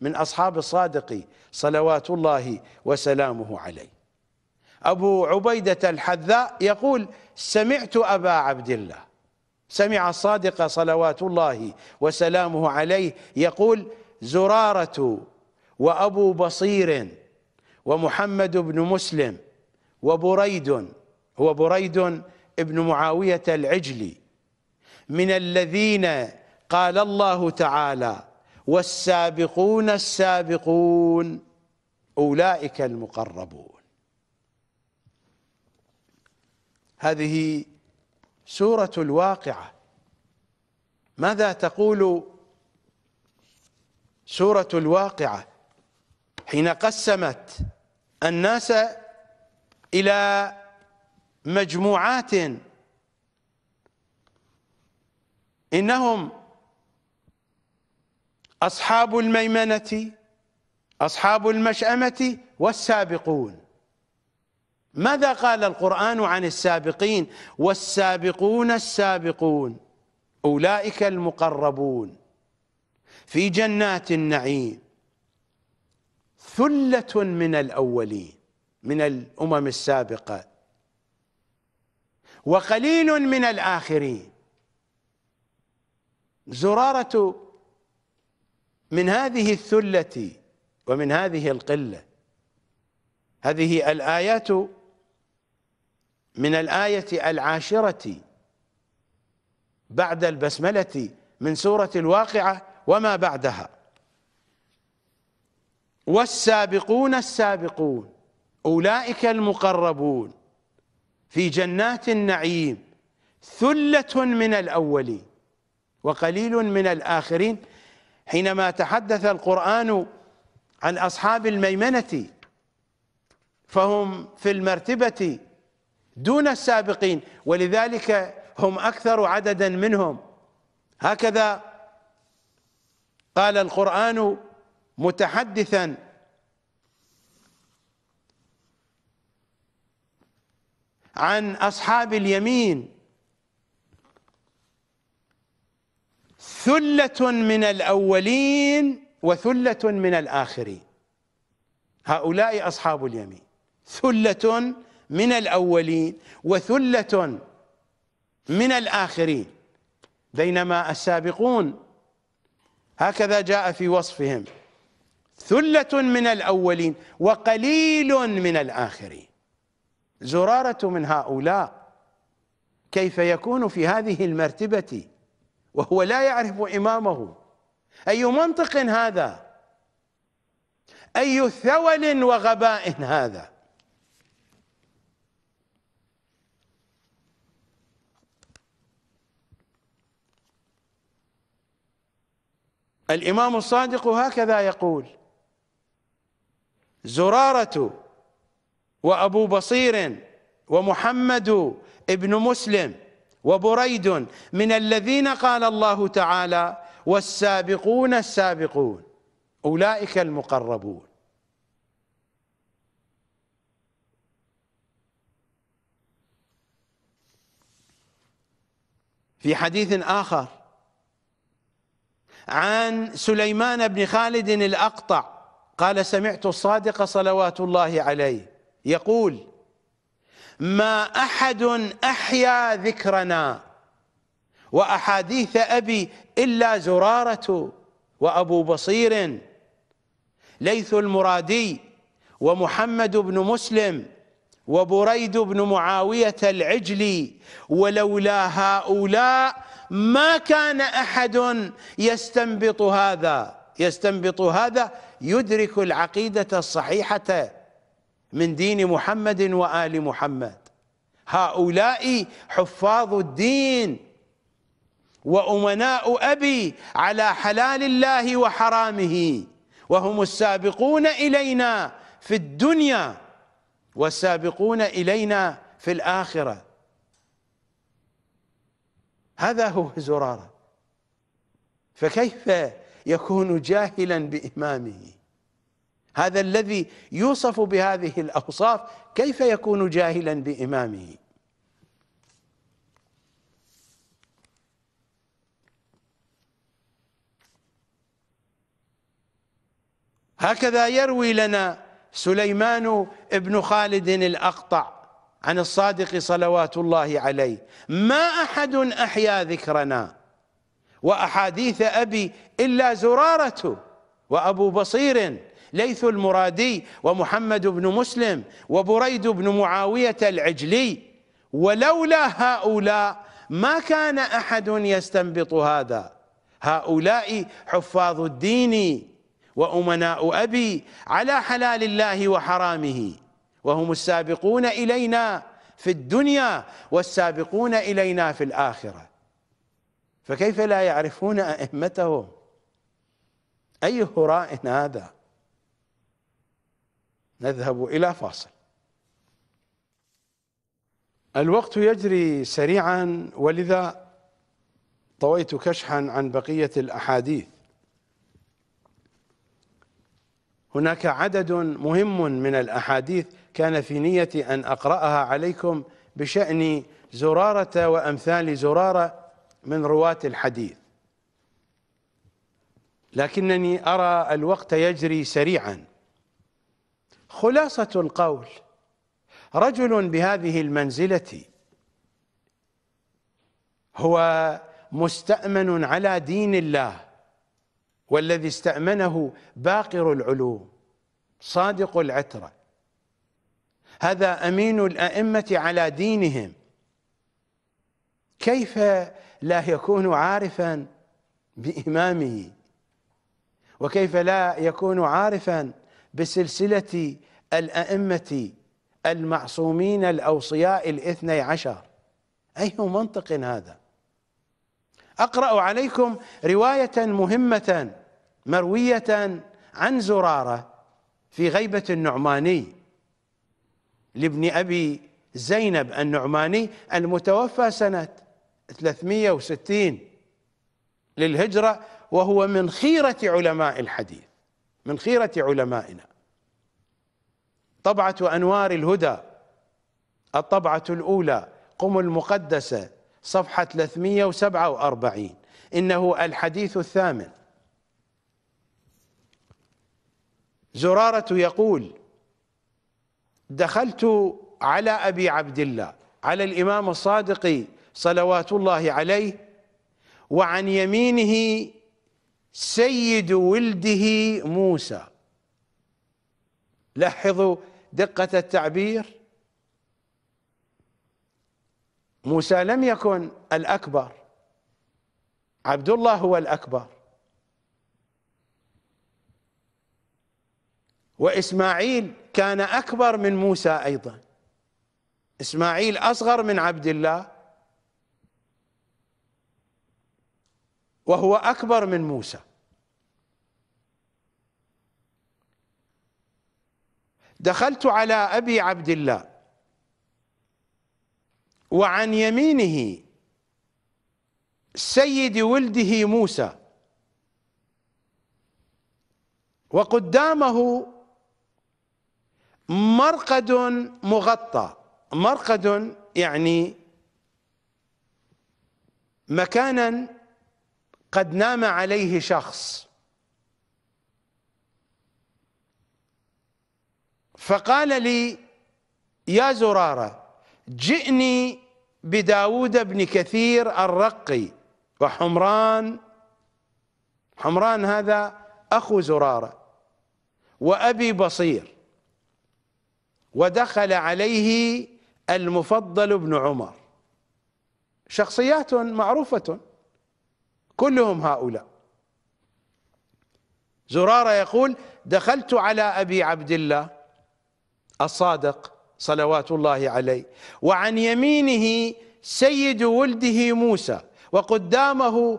من أصحاب الصادق صلوات الله وسلامه عليه أبو عبيدة الحذاء يقول سمعت أبا عبد الله سمع الصادق صلوات الله وسلامه عليه يقول زرارة وأبو بصير ومحمد بن مسلم وبريد هو بريد ابن معاوية العجلي من الذين قال الله تعالى والسابقون السابقون أولئك المقربون هذه سورة الواقعة ماذا تقول سورة الواقعة حين قسمت الناس إلى مجموعات إنهم أصحاب الميمنة أصحاب المشأمة والسابقون ماذا قال القرآن عن السابقين والسابقون السابقون أولئك المقربون في جنات النعيم ثلة من الأولين من الأمم السابقة وقليل من الآخرين زرارة من هذه الثلة ومن هذه القلة هذه الآيات من الآية العاشرة بعد البسملة من سورة الواقعة وما بعدها والسابقون السابقون أولئك المقربون في جنات النعيم ثلة من الأولين وقليل من الآخرين حينما تحدث القرآن عن أصحاب الميمنة فهم في المرتبة دون السابقين ولذلك هم أكثر عددا منهم هكذا قال القرآن متحدثا عن أصحاب اليمين ثلة من الأولين وثلة من الآخرين هؤلاء أصحاب اليمين ثلة من الأولين وثلة من الآخرين بينما السابقون هكذا جاء في وصفهم ثلة من الأولين وقليل من الآخرين زرارة من هؤلاء كيف يكون في هذه المرتبة وهو لا يعرف إمامه أي منطق هذا أي ثول وغباء هذا الإمام الصادق هكذا يقول زرارة وأبو بصير ومحمد ابن مسلم وبريد من الذين قال الله تعالى والسابقون السابقون أولئك المقربون في حديث آخر عن سليمان بن خالد الأقطع قال سمعت الصادق صلوات الله عليه يقول ما احد احيا ذكرنا واحاديث ابي الا زراره وابو بصير ليث المرادي ومحمد بن مسلم وبريد بن معاويه العجلي ولولا هؤلاء ما كان احد يستنبط هذا يستنبط هذا يدرك العقيده الصحيحه من دين محمد وآل محمد هؤلاء حفاظ الدين وأمناء أبي على حلال الله وحرامه وهم السابقون إلينا في الدنيا والسابقون إلينا في الآخرة هذا هو زرارة فكيف يكون جاهلا بإمامه هذا الذي يوصف بهذه الأوصاف كيف يكون جاهلا بإمامه هكذا يروي لنا سليمان بن خالد الأقطع عن الصادق صلوات الله عليه ما أحد أحيا ذكرنا وأحاديث أبي إلا زرارته وأبو بصير ليث المرادي ومحمد بن مسلم وبريد بن معاوية العجلي ولولا هؤلاء ما كان أحد يستنبط هذا هؤلاء حفاظ الدين وأمناء أبي على حلال الله وحرامه وهم السابقون إلينا في الدنيا والسابقون إلينا في الآخرة فكيف لا يعرفون أئمتهم أي هراء هذا نذهب إلى فاصل الوقت يجري سريعا ولذا طويت كشحا عن بقية الأحاديث هناك عدد مهم من الأحاديث كان في نيتي أن أقرأها عليكم بشأن زرارة وأمثال زرارة من رواة الحديث لكنني أرى الوقت يجري سريعا خلاصة القول رجل بهذه المنزلة هو مستأمن على دين الله والذي استأمنه باقر العلوم صادق العترة هذا أمين الأئمة على دينهم كيف لا يكون عارفا بإمامه وكيف لا يكون عارفا بسلسلة الأئمة المعصومين الأوصياء الاثني عشر أي منطق هذا أقرأ عليكم رواية مهمة مروية عن زرارة في غيبة النعماني لابن أبي زينب النعماني المتوفى سنة 360 للهجرة وهو من خيرة علماء الحديث من خيرة علمائنا طبعة أنوار الهدى الطبعة الأولى قم المقدسة صفحة 347 إنه الحديث الثامن زرارة يقول دخلت على أبي عبد الله على الإمام الصادق صلوات الله عليه وعن يمينه سيد ولده موسى لاحظوا دقة التعبير موسى لم يكن الأكبر عبد الله هو الأكبر وإسماعيل كان أكبر من موسى أيضا إسماعيل أصغر من عبد الله وهو أكبر من موسى دخلت على أبي عبد الله وعن يمينه سيد ولده موسى وقدامه مرقد مغطى مرقد يعني مكانا قد نام عليه شخص فقال لي يا زرارة جئني بداود بن كثير الرقي وحمران حمران هذا أخو زرارة وأبي بصير ودخل عليه المفضل بن عمر شخصيات معروفة كلهم هؤلاء زرارة يقول دخلت على أبي عبد الله الصادق صلوات الله عليه وعن يمينه سيد ولده موسى وقدامه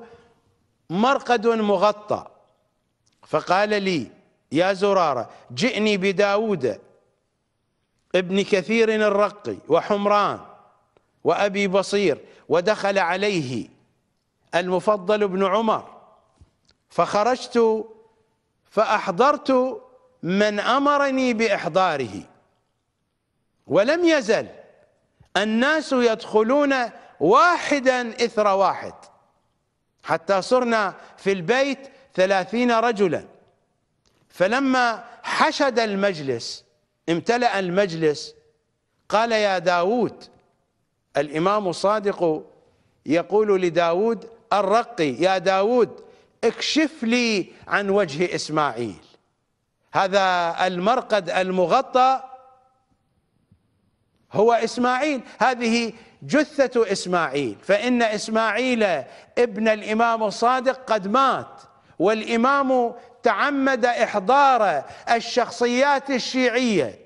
مرقد مغطى فقال لي يا زرارة جئني بداود ابن كثير الرقي وحمران وأبي بصير ودخل عليه المفضل بن عمر فخرجت فأحضرت من أمرني بإحضاره ولم يزل الناس يدخلون واحدا إثر واحد حتى صرنا في البيت ثلاثين رجلا فلما حشد المجلس امتلأ المجلس قال يا داود الإمام الصادق يقول لداود الرقي يا داود اكشف لي عن وجه إسماعيل هذا المرقد المغطى هو إسماعيل هذه جثة إسماعيل فإن إسماعيل ابن الإمام الصادق قد مات والإمام تعمد إحضار الشخصيات الشيعية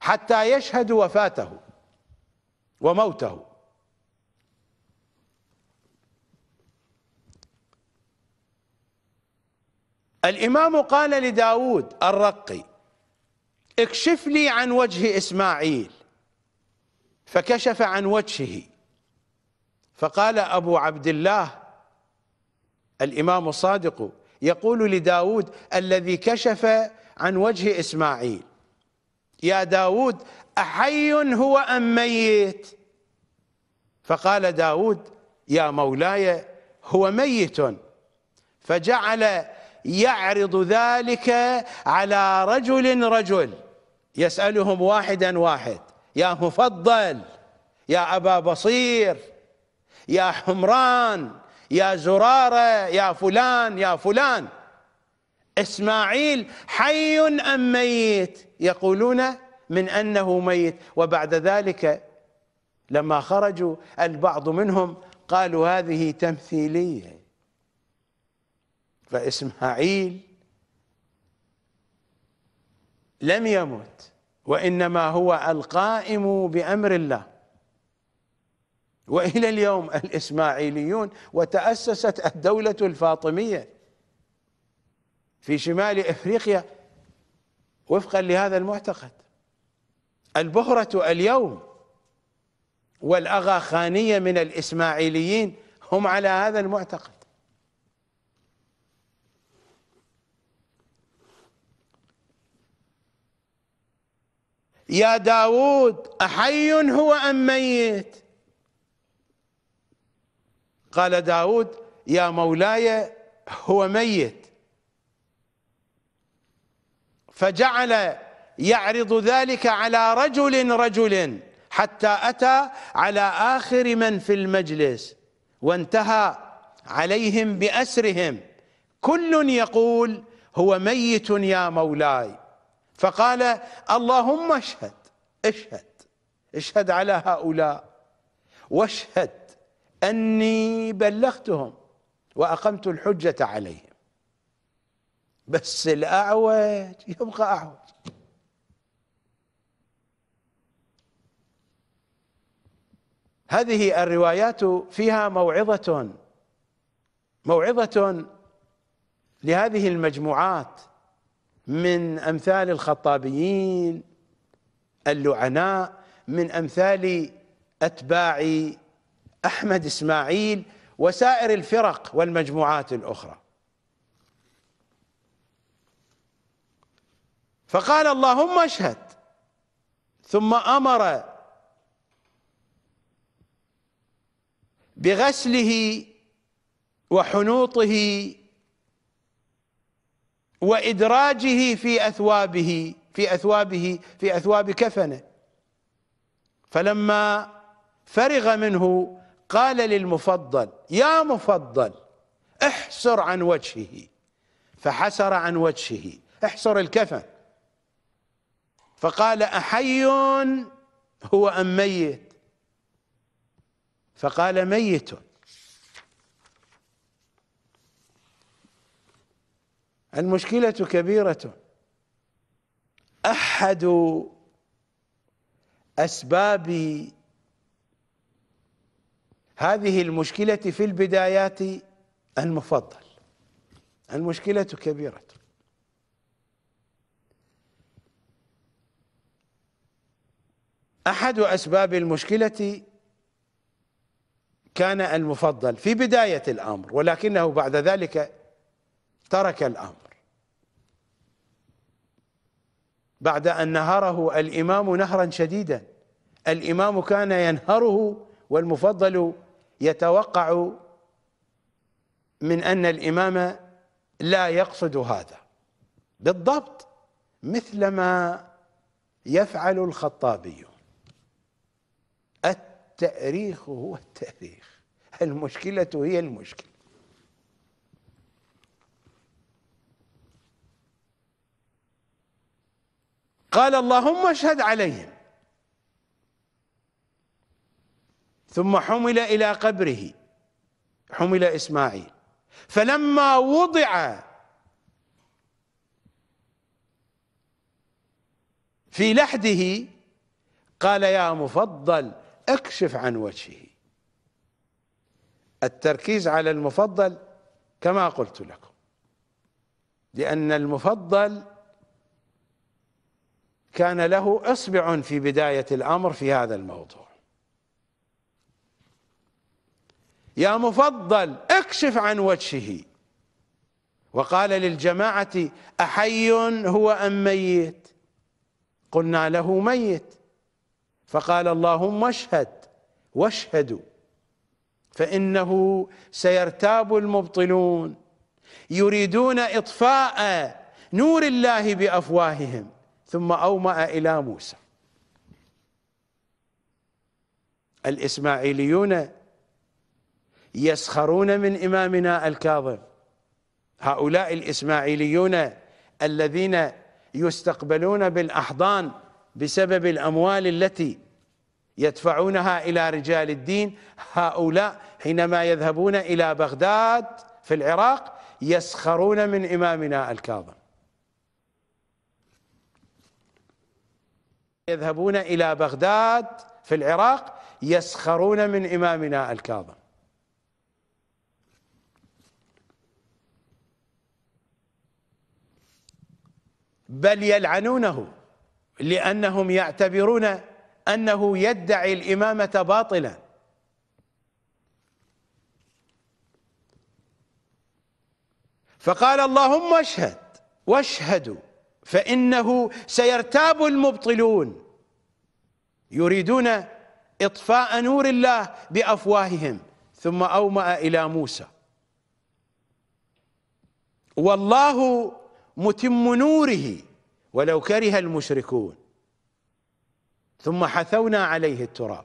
حتى يشهد وفاته وموته الإمام قال لداود الرقي اكشف لي عن وجه إسماعيل فكشف عن وجهه فقال أبو عبد الله الإمام الصادق يقول لداود الذي كشف عن وجه إسماعيل يا داود أحي هو أم ميت فقال داود يا مولاي هو ميت فجعل يعرض ذلك على رجل رجل يسألهم واحدا واحد يا مفضل يا أبا بصير يا حمران يا زرارة يا فلان يا فلان إسماعيل حي أم ميت يقولون من أنه ميت وبعد ذلك لما خرجوا البعض منهم قالوا هذه تمثيليه فإسماعيل لم يمت وإنما هو القائم بأمر الله وإلى اليوم الإسماعيليون وتأسست الدولة الفاطمية في شمال إفريقيا وفقا لهذا المعتقد البهرة اليوم والأغاخانية من الإسماعيليين هم على هذا المعتقد يا داود أحي هو أم ميت قال داود يا مولاي هو ميت فجعل يعرض ذلك على رجل رجل حتى أتى على آخر من في المجلس وانتهى عليهم بأسرهم كل يقول هو ميت يا مولاي فقال اللهم اشهد اشهد اشهد على هؤلاء واشهد أني بلغتهم وأقمت الحجة عليهم بس الأعوج يبقى أعوج هذه الروايات فيها موعظة موعظة لهذه المجموعات من أمثال الخطابيين اللعناء من أمثال أتباع أحمد إسماعيل وسائر الفرق والمجموعات الأخرى فقال اللهم اشهد ثم امر بغسله وحنوطه وإدراجه في أثوابه في أثوابه في أثواب كفنه فلما فرغ منه قال للمفضل يا مفضل احسر عن وجهه فحسر عن وجهه احسر الكفن فقال أحي هو أم ميت فقال ميت المشكلة كبيرة أحد أسباب هذه المشكلة في البدايات المفضل المشكلة كبيرة أحد أسباب المشكلة كان المفضل في بداية الأمر ولكنه بعد ذلك ترك الأمر بعد أن نهره الإمام نهرا شديدا الإمام كان ينهره والمفضل يتوقع من أن الإمام لا يقصد هذا بالضبط مثلما يفعل الخطابي التأريخ هو التأريخ المشكلة هي المشكلة قال اللهم اشهد عليهم ثم حمل إلى قبره حمل إسماعيل فلما وضع في لحده قال يا مفضل اكشف عن وجهه التركيز على المفضل كما قلت لكم لأن المفضل كان له اصبع في بدايه الامر في هذا الموضوع يا مفضل اكشف عن وجهه وقال للجماعه احي هو ام ميت قلنا له ميت فقال اللهم اشهد واشهدوا فانه سيرتاب المبطلون يريدون اطفاء نور الله بافواههم ثم أومأ إلى موسى الإسماعيليون يسخرون من إمامنا الكاظم هؤلاء الإسماعيليون الذين يستقبلون بالأحضان بسبب الأموال التي يدفعونها إلى رجال الدين هؤلاء حينما يذهبون إلى بغداد في العراق يسخرون من إمامنا الكاظم يذهبون إلى بغداد في العراق يسخرون من إمامنا الكاظم بل يلعنونه لأنهم يعتبرون أنه يدعي الإمامة باطلا فقال اللهم اشهد واشهدوا فإنه سيرتاب المبطلون يريدون إطفاء نور الله بأفواههم ثم أومأ إلى موسى والله متم نوره ولو كره المشركون ثم حثونا عليه التراب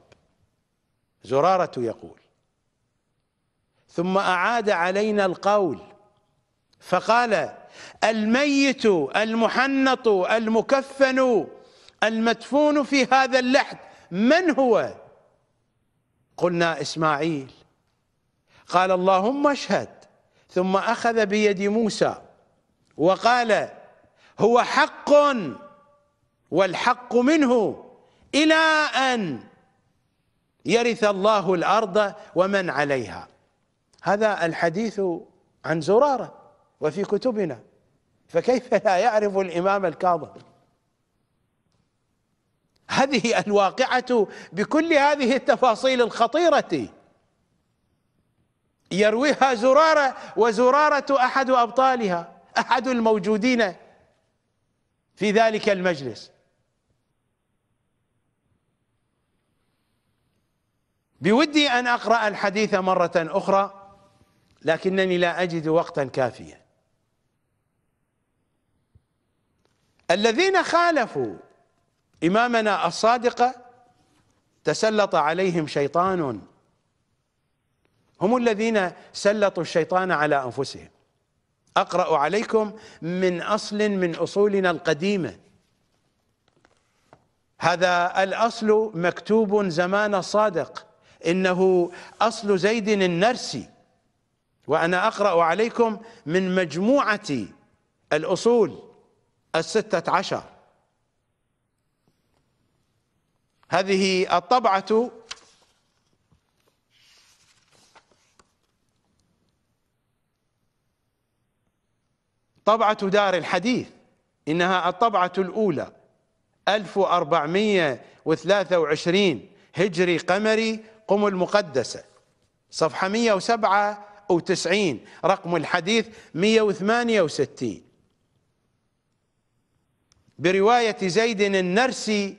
زرارة يقول ثم أعاد علينا القول فقال الميت المحنط المكفن المدفون في هذا اللحد من هو قلنا إسماعيل قال اللهم اشهد ثم أخذ بيد موسى وقال هو حق والحق منه إلى أن يرث الله الأرض ومن عليها هذا الحديث عن زرارة وفي كتبنا فكيف لا يعرف الإمام الكاظم هذه الواقعة بكل هذه التفاصيل الخطيرة يرويها زرارة وزرارة أحد أبطالها أحد الموجودين في ذلك المجلس بودي أن أقرأ الحديث مرة أخرى لكنني لا أجد وقتا كافيا الذين خالفوا إمامنا الصادق تسلط عليهم شيطان هم الذين سلطوا الشيطان على أنفسهم أقرأ عليكم من أصل من أصولنا القديمة هذا الأصل مكتوب زمان الصادق إنه أصل زيد النرسي وأنا أقرأ عليكم من مجموعة الأصول الستة عشر هذه الطبعة طبعة دار الحديث إنها الطبعة الأولى 1423 هجري قمري قم المقدسة صفحة 197 رقم الحديث 168 برواية زيد النرسي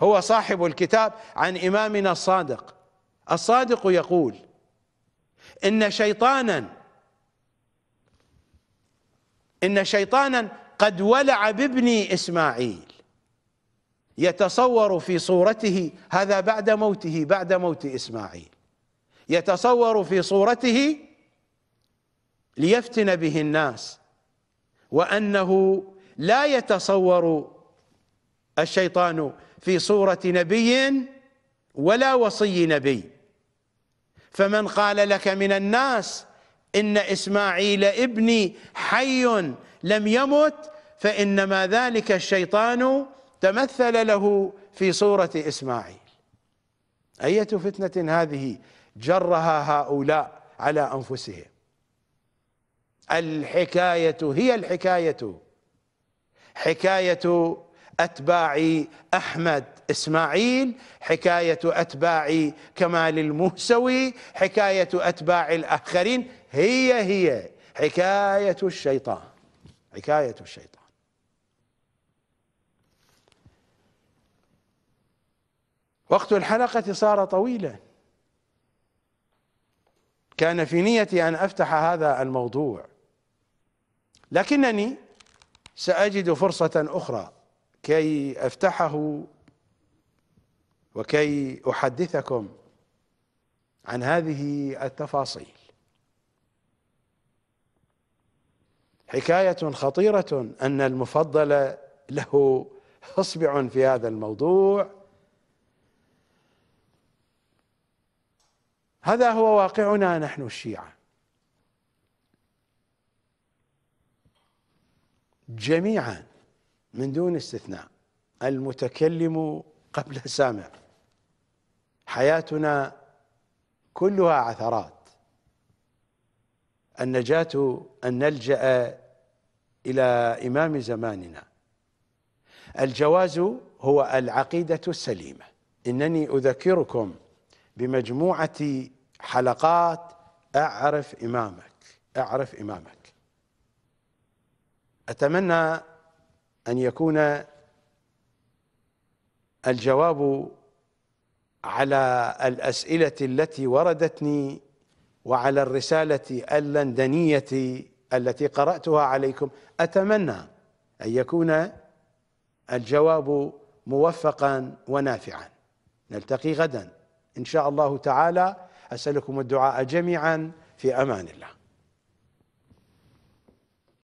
هو صاحب الكتاب عن إمامنا الصادق الصادق يقول إن شيطانا إن شيطانا قد ولع بابني إسماعيل يتصور في صورته هذا بعد موته بعد موت إسماعيل يتصور في صورته ليفتن به الناس وأنه لا يتصور الشيطان في صورة نبي ولا وصي نبي فمن قال لك من الناس إن إسماعيل ابني حي لم يمت فإنما ذلك الشيطان تمثل له في صورة إسماعيل أية فتنة هذه جرها هؤلاء على أنفسهم الحكاية هي الحكاية حكايه اتباع احمد اسماعيل حكايه اتباع كمال الموسوي حكايه اتباع الاخرين هي هي حكايه الشيطان حكايه الشيطان وقت الحلقه صار طويلا كان في نيتي ان افتح هذا الموضوع لكنني سأجد فرصة أخرى كي أفتحه وكي أحدثكم عن هذه التفاصيل حكاية خطيرة أن المفضل له إصبع في هذا الموضوع هذا هو واقعنا نحن الشيعة جميعا من دون استثناء المتكلم قبل السامع حياتنا كلها عثرات النجاة أن نلجأ إلى إمام زماننا الجواز هو العقيدة السليمة إنني أذكركم بمجموعة حلقات أعرف إمامك أعرف إمامك أتمنى أن يكون الجواب على الأسئلة التي وردتني وعلى الرسالة اللندنية التي قرأتها عليكم أتمنى أن يكون الجواب موفقا ونافعا نلتقي غدا إن شاء الله تعالى أسألكم الدعاء جميعا في أمان الله